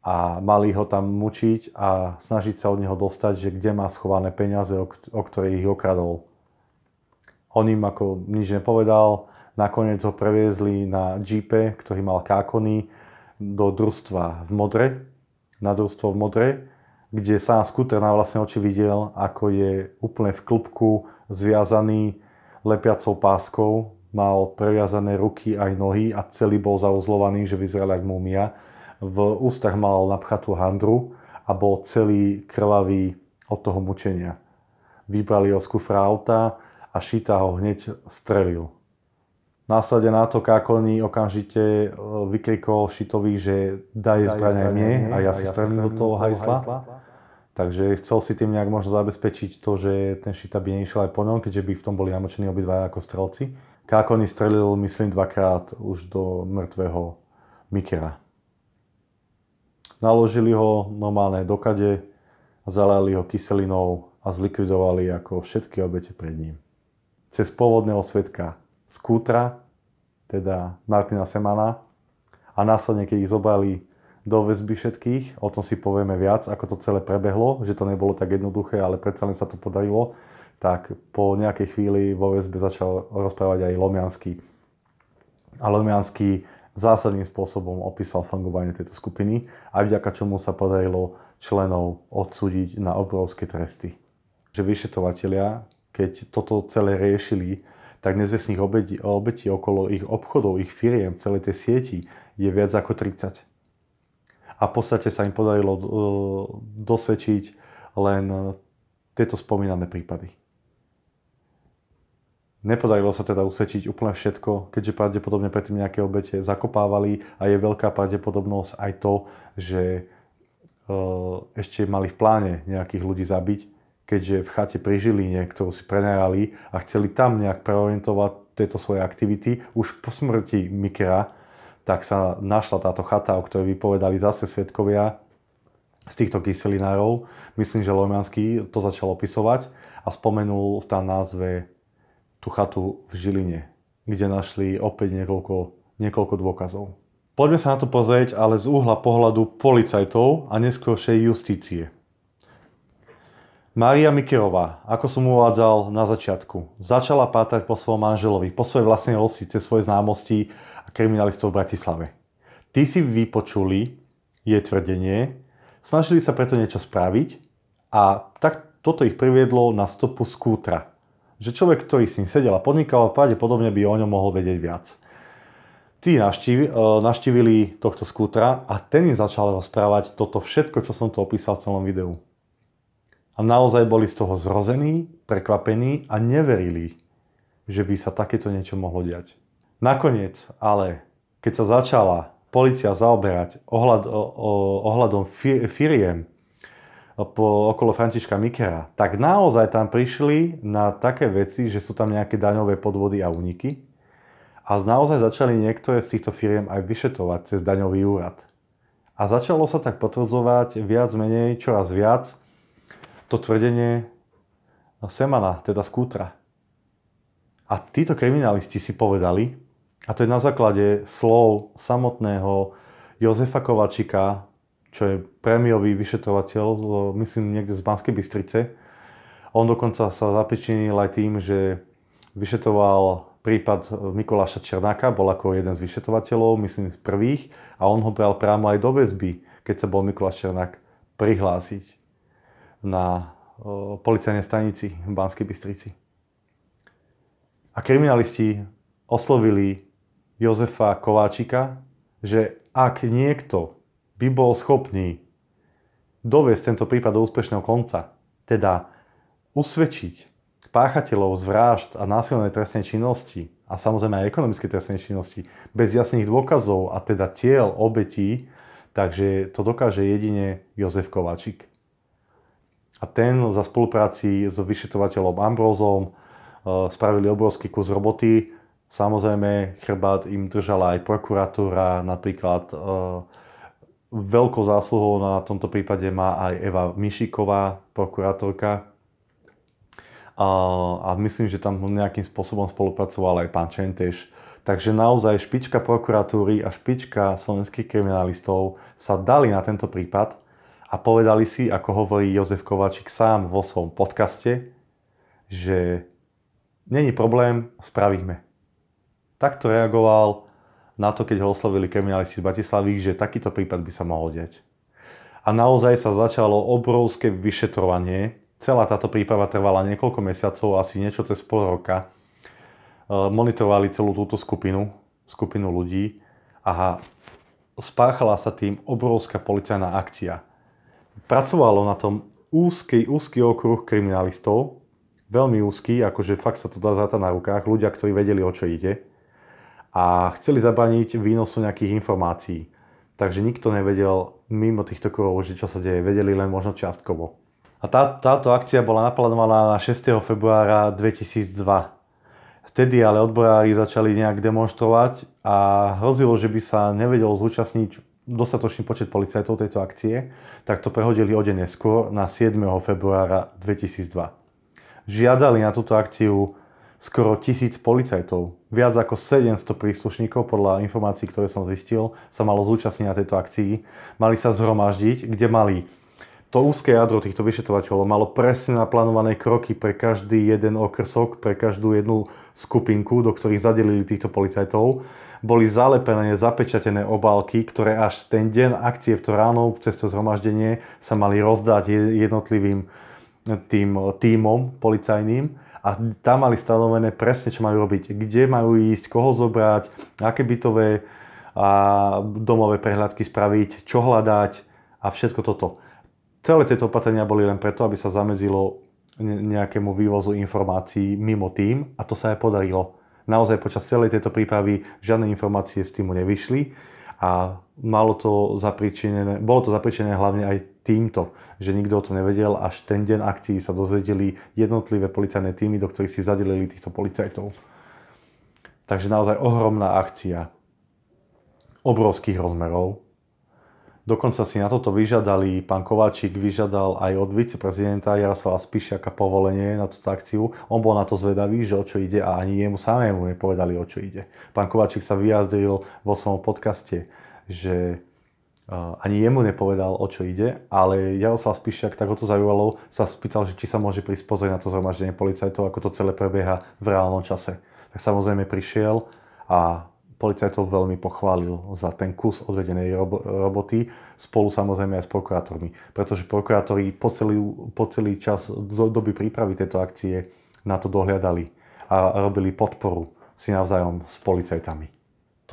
S1: a mali ho tam mučiť a snažiť sa od neho dostať, že kde má schované peniaze, o, ktorých ich okradol. On im ako nič nepovedal, nakoniec ho previezli na džípe, ktorý mal kákony, do družstva v Modre, na družstvo v Modre, kde sám skúter na vlastné oči videl, ako je úplne v klubku zviazaný lepiacou páskou, mal previazané ruky aj nohy a celý bol zauzlovaný, že vyzeral ako mumia v ústach mal napchatú handru a bol celý krvavý od toho mučenia. Vybrali ho z kufra auta a Šita ho hneď strelil. Následne na to Kákoni okamžite e, vykrikol Šitovi, že daj, daj zbraň aj mne a ja si ja strelím do toho hajzla. Takže chcel si tým nejak možno zabezpečiť to, že ten Šita by nešiel aj po ňom, keďže by v tom boli namočení obidva ako strelci. Kákoni strelil, myslím, dvakrát už do mŕtvého Mikera. Naložili ho normálne do kade, zalali ho kyselinou a zlikvidovali ako všetky obete pred ním. Cez pôvodného svetka Skútra, teda Martina Semana, a následne, keď ich zobrali do väzby všetkých, o tom si povieme viac, ako to celé prebehlo, že to nebolo tak jednoduché, ale predsa len sa to podarilo, tak po nejakej chvíli vo väzbe začal rozprávať aj Lomianský. A Lomianský zásadným spôsobom opísal fungovanie tejto skupiny a vďaka čomu sa podarilo členov odsúdiť na obrovské tresty. Že vyšetrovateľia, keď toto celé riešili, tak nezvesných obetí, obetí okolo ich obchodov, ich firiem, celej tej sieti je viac ako 30. A v podstate sa im podarilo e, dosvedčiť len tieto spomínané prípady. Nepodarilo sa teda usečiť úplne všetko, keďže pravdepodobne predtým nejaké obete zakopávali a je veľká pravdepodobnosť aj to, že eh, ešte mali v pláne nejakých ľudí zabiť, keďže v chate prižili niektorú si prenajali a chceli tam nejak preorientovať tieto svoje aktivity. Už po smrti Mikera tak sa našla táto chata, o ktorej vypovedali zase svetkovia z týchto kyselinárov. Myslím, že Lomanský to začal opisovať a spomenul v tam názve tú chatu v Žiline, kde našli opäť niekoľko, niekoľko dôkazov. Poďme sa na to pozrieť, ale z uhla pohľadu policajtov a neskôršej justície. Mária Mikerová, ako som uvádzal na začiatku, začala pátať po svojom manželovi, po svojej vlastnej osi, cez svoje známosti a kriminalistov v Bratislave. Tí si vypočuli jej tvrdenie, snažili sa preto niečo spraviť a tak toto ich priviedlo na stopu skútra, že človek, ktorý s ním sedel a podnikal, pravdepodobne by o ňom mohol vedieť viac. Tí naštívili e, tohto skútra a ten im začal rozprávať toto všetko, čo som tu opísal v celom videu. A naozaj boli z toho zrození, prekvapení a neverili, že by sa takéto niečo mohlo diať. Nakoniec ale, keď sa začala policia zaoberať ohľad, o, o, ohľadom firiem, po, okolo Františka Mikera, tak naozaj tam prišli na také veci, že sú tam nejaké daňové podvody a úniky. A naozaj začali niektoré z týchto firiem aj vyšetovať cez daňový úrad. A začalo sa tak potvrdzovať viac menej, čoraz viac, to tvrdenie Semana, teda skútra. A títo kriminalisti si povedali, a to je na základe slov samotného Jozefa Kovačika, čo je prémiový vyšetrovateľ, e, myslím niekde z Banskej Bystrice. On dokonca sa zapečinil aj tým, že vyšetroval prípad e, Mikuláša Černáka, bol ako jeden z vyšetrovateľov, myslím z prvých, a on ho bral priamo aj do väzby, keď sa bol Mikuláš Černák prihlásiť na e, policajnej stanici v Banskej Bystrici. A kriminalisti oslovili Jozefa Kováčika, že ak niekto by bol schopný doviesť tento prípad do úspešného konca, teda usvedčiť páchateľov z vražd a násilnej trestnej činnosti a samozrejme aj ekonomickej trestnej činnosti bez jasných dôkazov a teda tiel obetí, takže to dokáže jedine Jozef Kovačik. A ten za spolupráci s vyšetovateľom Ambrozom e, spravili obrovský kus roboty. Samozrejme, chrbát im držala aj prokuratúra, napríklad e, Veľkou zásluhou na tomto prípade má aj Eva Mišiková, prokurátorka. A, a myslím, že tam nejakým spôsobom spolupracoval aj pán Čentež. Takže naozaj špička prokuratúry a špička slovenských kriminalistov sa dali na tento prípad a povedali si, ako hovorí Jozef Kovačík sám vo svojom podcaste, že není problém, spravíme. Takto reagoval na to, keď ho oslovili kriminalisti z Bratislavy, že takýto prípad by sa mohol deť. A naozaj sa začalo obrovské vyšetrovanie. Celá táto príprava trvala niekoľko mesiacov, asi niečo cez pol roka. E, monitorovali celú túto skupinu, skupinu ľudí a spáchala sa tým obrovská policajná akcia. Pracovalo na tom úzky, úzky okruh kriminalistov, veľmi úzky, akože fakt sa to dá zrátať na rukách, ľudia, ktorí vedeli, o čo ide a chceli zabaniť výnosu nejakých informácií. Takže nikto nevedel mimo týchto kruhov, že čo sa deje. Vedeli len možno čiastkovo. A tá, táto akcia bola naplánovaná na 6. februára 2002. Vtedy ale odborári začali nejak demonstrovať a hrozilo, že by sa nevedel zúčastniť dostatočný počet policajtov tejto akcie, tak to prehodili o deň neskôr na 7. februára 2002. Žiadali na túto akciu skoro tisíc policajtov, Viac ako 700 príslušníkov, podľa informácií, ktoré som zistil, sa malo zúčastniť na tejto akcii. Mali sa zhromaždiť, kde mali to úzke jadro týchto vyšetrovateľov malo presne naplánované kroky pre každý jeden okrsok, pre každú jednu skupinku, do ktorých zadelili týchto policajtov. Boli zalepené, zapečatené obálky, ktoré až ten deň akcie v to ráno, cez to zhromaždenie, sa mali rozdať jednotlivým tým tímom policajným a tam mali stanovené presne, čo majú robiť, kde majú ísť, koho zobrať, aké bytové a domové prehľadky spraviť, čo hľadať a všetko toto. Celé tieto opatrenia boli len preto, aby sa zamezilo nejakému vývozu informácií mimo tým a to sa aj podarilo. Naozaj počas celej tejto prípravy žiadne informácie z týmu nevyšli a malo to bolo to zapričené hlavne aj týmto, že nikto o tom nevedel, až ten deň akcií sa dozvedeli jednotlivé policajné týmy, do ktorých si zadelili týchto policajtov. Takže naozaj ohromná akcia obrovských rozmerov. Dokonca si na toto vyžiadali, pán Kováčik vyžiadal aj od viceprezidenta Jaroslava Spišiaka povolenie na túto akciu. On bol na to zvedavý, že o čo ide a ani jemu samému nepovedali, o čo ide. Pán Kováčik sa vyjazdil vo svojom podcaste, že ani jemu nepovedal, o čo ide, ale Jaroslav Spišiak, tak ho to zaujalo, sa spýtal, že či sa môže prísť pozrieť na to zhromaždenie policajtov, ako to celé prebieha v reálnom čase. Tak samozrejme prišiel a policajtov veľmi pochválil za ten kus odvedenej roboty, spolu samozrejme aj s prokurátormi. Pretože prokurátori po celý, po celý čas do doby prípravy tejto akcie na to dohľadali a robili podporu si navzájom s policajtami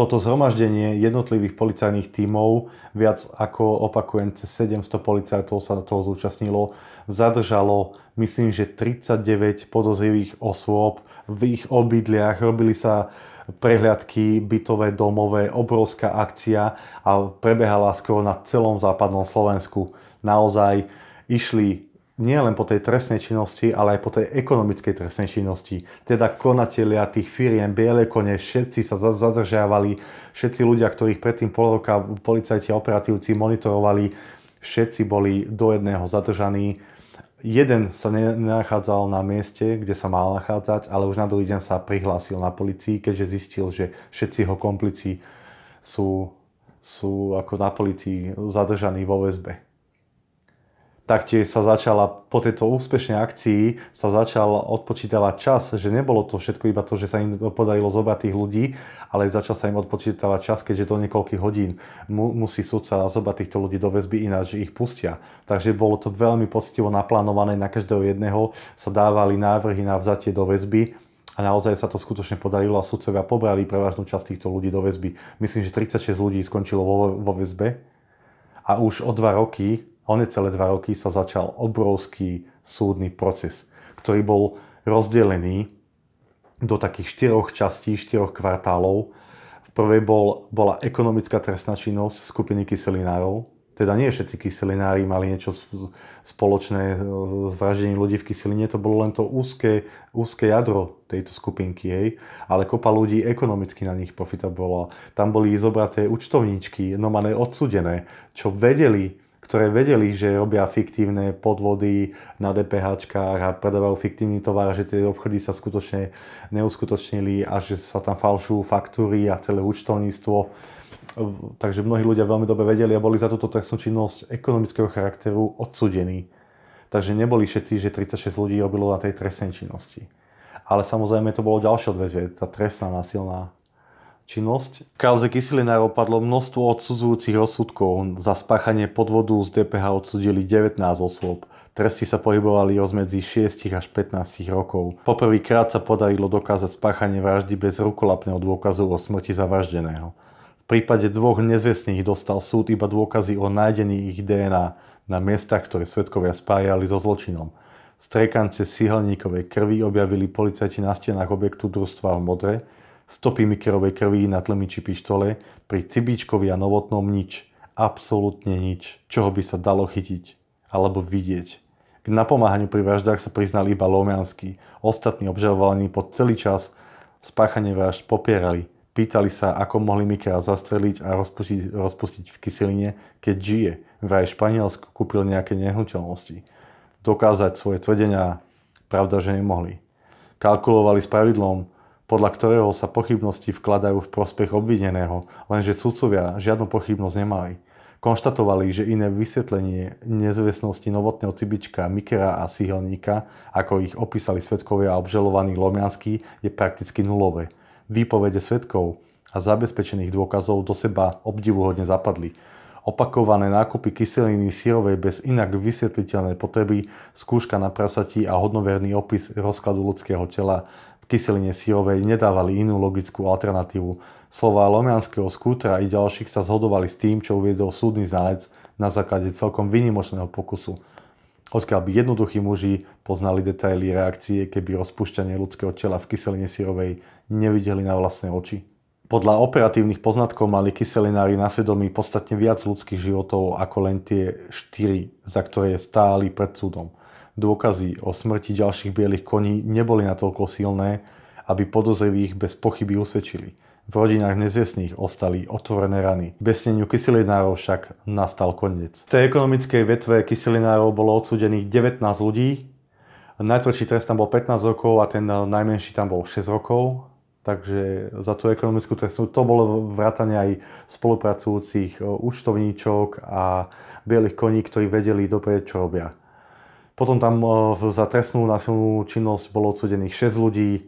S1: toto zhromaždenie jednotlivých policajných tímov, viac ako opakujem, cez 700 policajtov sa toho zúčastnilo, zadržalo, myslím, že 39 podozrivých osôb v ich obydliach. Robili sa prehliadky bytové, domové, obrovská akcia a prebehala skoro na celom západnom Slovensku. Naozaj išli nie len po tej trestnej činnosti, ale aj po tej ekonomickej trestnej činnosti. Teda konatelia tých firiem, biele kone, všetci sa zadržiavali, všetci ľudia, ktorých predtým pol roka policajti a operatívci monitorovali, všetci boli do jedného zadržaní. Jeden sa nenachádzal na mieste, kde sa mal nachádzať, ale už na druhý deň sa prihlásil na policii, keďže zistil, že všetci jeho komplici sú, sú ako na policii zadržaní vo väzbe taktiež sa začala po tejto úspešnej akcii sa začal odpočítavať čas, že nebolo to všetko iba to, že sa im podarilo zobrať tých ľudí, ale začal sa im odpočítavať čas, keďže to niekoľkých hodín mu, musí sudca zobrať týchto ľudí do väzby, ináč ich pustia. Takže bolo to veľmi poctivo naplánované, na každého jedného sa dávali návrhy na vzatie do väzby a naozaj sa to skutočne podarilo a sudcovia pobrali prevažnú časť týchto ľudí do väzby. Myslím, že 36 ľudí skončilo vo, vo väzbe a už o dva roky o necelé dva roky sa začal obrovský súdny proces, ktorý bol rozdelený do takých štyroch častí, štyroch kvartálov. V prvej bol, bola ekonomická trestná činnosť skupiny kyselinárov, teda nie všetci kyselinári mali niečo spoločné e, s vraždením ľudí v kyseline, to bolo len to úzke, úzke jadro tejto skupinky, hej. ale kopa ľudí ekonomicky na nich profitabovala. Tam boli zobraté účtovníčky, nomané odsudené, čo vedeli ktoré vedeli, že robia fiktívne podvody na DPH a predávajú fiktívny tovar, že tie obchody sa skutočne neuskutočnili a že sa tam falšujú faktúry a celé účtovníctvo. Takže mnohí ľudia veľmi dobre vedeli a boli za túto trestnú činnosť ekonomického charakteru odsudení. Takže neboli všetci, že 36 ľudí robilo na tej trestnej činnosti. Ale samozrejme to bolo ďalšie odvetvie, tá trestná, násilná činnosť. V kauze Kysilina opadlo množstvo odsudzujúcich rozsudkov. Za spáchanie podvodu z DPH odsudili 19 osôb. Tresty sa pohybovali rozmedzi 6 až 15 rokov. Poprvýkrát sa podarilo dokázať spáchanie vraždy bez rukolapného dôkazu o smrti zavraždeného. V prípade dvoch nezvestných dostal súd iba dôkazy o nájdení ich DNA na miestach, ktoré svetkovia spájali so zločinom. Strekance sihelníkovej krvi objavili policajti na stenách objektu družstva v Modre, Stopy Mikerovej krvi na tlmiči pištole, pri Cibíčkovi a Novotnom nič. Absolútne nič, čoho by sa dalo chytiť. Alebo vidieť. K napomáhaniu pri vraždách sa priznal iba Lomianský. Ostatní obžalovaní po celý čas spáchanie vražd popierali. Pýtali sa, ako mohli Mikela zastreliť a rozpustiť, rozpustiť v kyseline, keď žije. Vraj Španielsku kúpil nejaké nehnuteľnosti. Dokázať svoje tvrdenia, pravda, že nemohli. Kalkulovali s pravidlom, podľa ktorého sa pochybnosti vkladajú v prospech obvineného, lenže sudcovia žiadnu pochybnosť nemali. Konštatovali, že iné vysvetlenie nezvesnosti novotného Cibička, Mikera a Sihelníka, ako ich opísali svetkovia a obžalovaní Lomianský, je prakticky nulové. Výpovede svetkov a zabezpečených dôkazov do seba obdivuhodne zapadli. Opakované nákupy kyseliny sírovej bez inak vysvetliteľnej potreby, skúška na prasatí a hodnoverný opis rozkladu ľudského tela kyseline siovej nedávali inú logickú alternatívu. Slová Lomianského skútra i ďalších sa zhodovali s tým, čo uviedol súdny znalec na základe celkom vynimočného pokusu. Odkiaľ by jednoduchí muži poznali detaily reakcie, keby rozpušťanie ľudského tela v kyseline sírovej nevideli na vlastné oči. Podľa operatívnych poznatkov mali kyselinári na svedomí podstatne viac ľudských životov ako len tie štyri, za ktoré stáli pred súdom. Dôkazy o smrti ďalších bielých koní neboli natoľko silné, aby podozrivých bez pochyby usvedčili. V rodinách nezvestných ostali otvorené rany. Besneniu kyselinárov však nastal koniec. V tej ekonomickej vetve kyselinárov bolo odsudených 19 ľudí. Najtvrdší trest tam bol 15 rokov a ten najmenší tam bol 6 rokov. Takže za tú ekonomickú trestnú to bolo vrátane aj spolupracujúcich eh, účtovníčok a bielých koní, ktorí vedeli dobre, čo robia. Potom tam eh, za trestnú násilnú činnosť bolo odsudených 6 ľudí,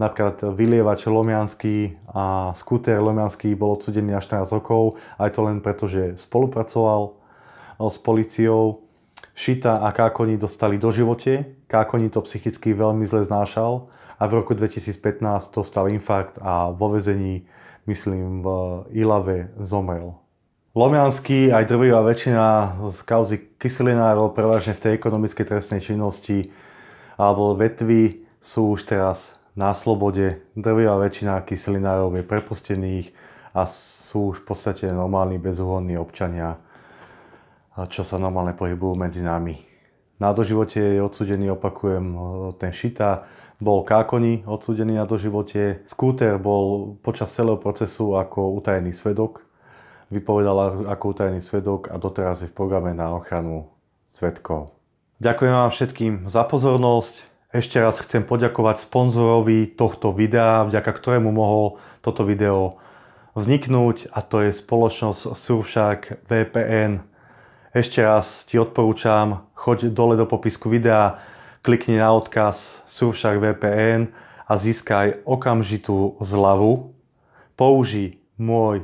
S1: napríklad vylievač Lomianský a skúter Lomianský bol odsudený až 14 rokov, aj to len preto, že spolupracoval eh, s policiou. Šita a Kákoni dostali do živote, Kákoni to psychicky veľmi zle znášal a v roku 2015 dostal infarkt a vo vezení, myslím, v Ilave zomrel. Lomianský aj drvivá väčšina z kauzy kyselinárov, prevažne z tej ekonomickej trestnej činnosti alebo vetvy sú už teraz na slobode. Drvivá väčšina kyselinárov je prepustených a sú už v podstate normálni bezúhonní občania, čo sa normálne pohybujú medzi nami. Na doživote je odsudený, opakujem, ten Šita, bol Kákoni odsudený na doživote, Skúter bol počas celého procesu ako utajený svedok, vypovedala ako utajený svedok a doteraz je v programe na ochranu svedkov. Ďakujem vám všetkým za pozornosť. Ešte raz chcem poďakovať sponzorovi tohto videa, vďaka ktorému mohol toto video vzniknúť a to je spoločnosť Surfshark VPN. Ešte raz ti odporúčam, choď dole do popisku videa, klikni na odkaz Surfshark VPN a získaj okamžitú zľavu. Použij môj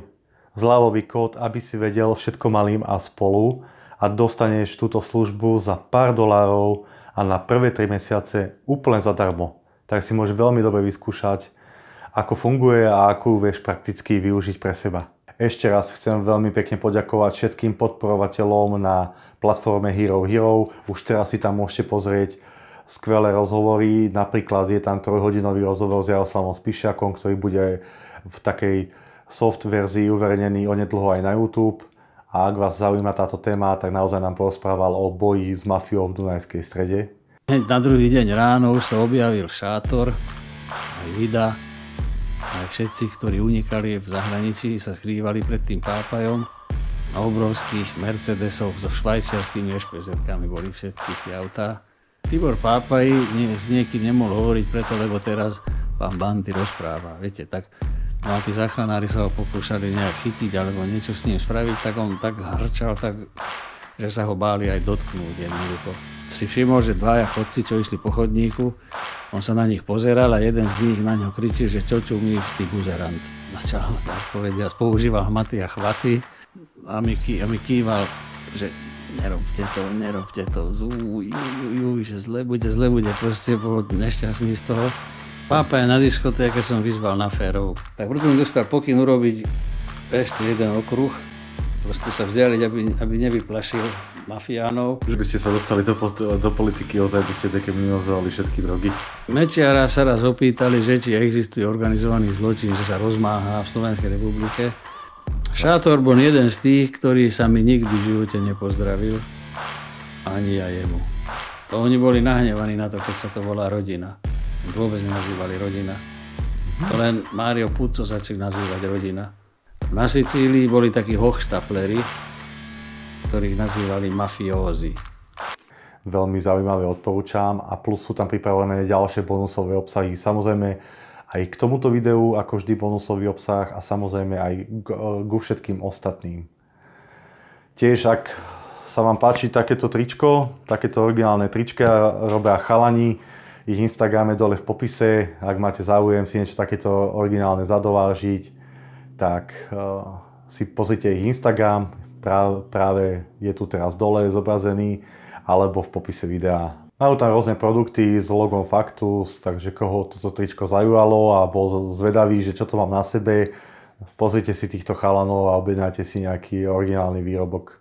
S1: zľavový kód, aby si vedel všetko malým a spolu a dostaneš túto službu za pár dolárov a na prvé 3 mesiace úplne zadarmo. Tak si môžeš veľmi dobre vyskúšať, ako funguje a ako ju vieš prakticky využiť pre seba. Ešte raz chcem veľmi pekne poďakovať všetkým podporovateľom na platforme Hero Hero. Už teraz si tam môžete pozrieť skvelé rozhovory. Napríklad je tam trojhodinový rozhovor s Jaroslavom Spišiakom, ktorý bude v takej soft verzii uverejnený onedlho aj na YouTube a ak vás zaujíma táto téma, tak naozaj nám porozprával o boji s mafiou v Dunajskej strede.
S2: Na druhý deň ráno už sa objavil šátor, aj vida, aj všetci, ktorí unikali v zahraničí, sa skrývali pred tým pápajom na obrovských Mercedesov so švajčiarskými ešpezetkami boli všetky tie autá. Tibor Pápaj nie, s niekým nemohol hovoriť preto, lebo teraz vám bandy rozpráva. Viete, tak No a tí záchranári sa ho pokúšali nejak chytiť alebo niečo s ním spraviť, tak on tak hrčal, tak, že sa ho báli aj dotknúť jednoducho. Si všimol, že dvaja chodci, čo išli po chodníku, on sa na nich pozeral a jeden z nich na ňo kričí, že čo tu mi ty buzerant. Začal tak povediať, používal hmaty a chvaty a mi, ký, a mi kýval, že nerobte to, nerobte to, uj, že zle bude, zle bude, proste bol nešťastný z toho pápa je na diskotéke, som vyzval na férov. Tak Brudun dostal pokyn urobiť ešte jeden okruh, proste sa vzdialiť, aby, aby nevyplašil mafiánov.
S1: Že by ste sa dostali do, do politiky, ozaj by ste dekriminalizovali všetky drogy.
S2: Mečiara sa raz opýtali, že či existuje organizovaný zločin, že sa rozmáha v Slovenskej republike. Šátor bol jeden z tých, ktorý sa mi nikdy v živote nepozdravil, ani ja jemu. To oni boli nahnevaní na to, keď sa to volá rodina vôbec nenazývali rodina. To len Mário Puto začal nazývať rodina. Na Sicílii boli takí hochstapleri, ktorých nazývali mafiózy. Veľmi zaujímavé
S1: odporúčam a plus sú tam pripravené ďalšie bonusové obsahy. Samozrejme, aj k tomuto videu, ako vždy bonusový obsah a samozrejme aj ku všetkým ostatným. Tiež, ak sa vám páči takéto tričko, takéto originálne trička robia chalani, ich Instagrame dole v popise. Ak máte záujem si niečo takéto originálne zadovážiť, tak uh, si pozrite ich Instagram, práve, práve je tu teraz dole zobrazený, alebo v popise videa. Majú tam rôzne produkty s logom Factus, takže koho toto tričko zajúvalo a bol zvedavý, že čo to mám na sebe, pozrite si týchto chalanov a objednáte si nejaký originálny výrobok.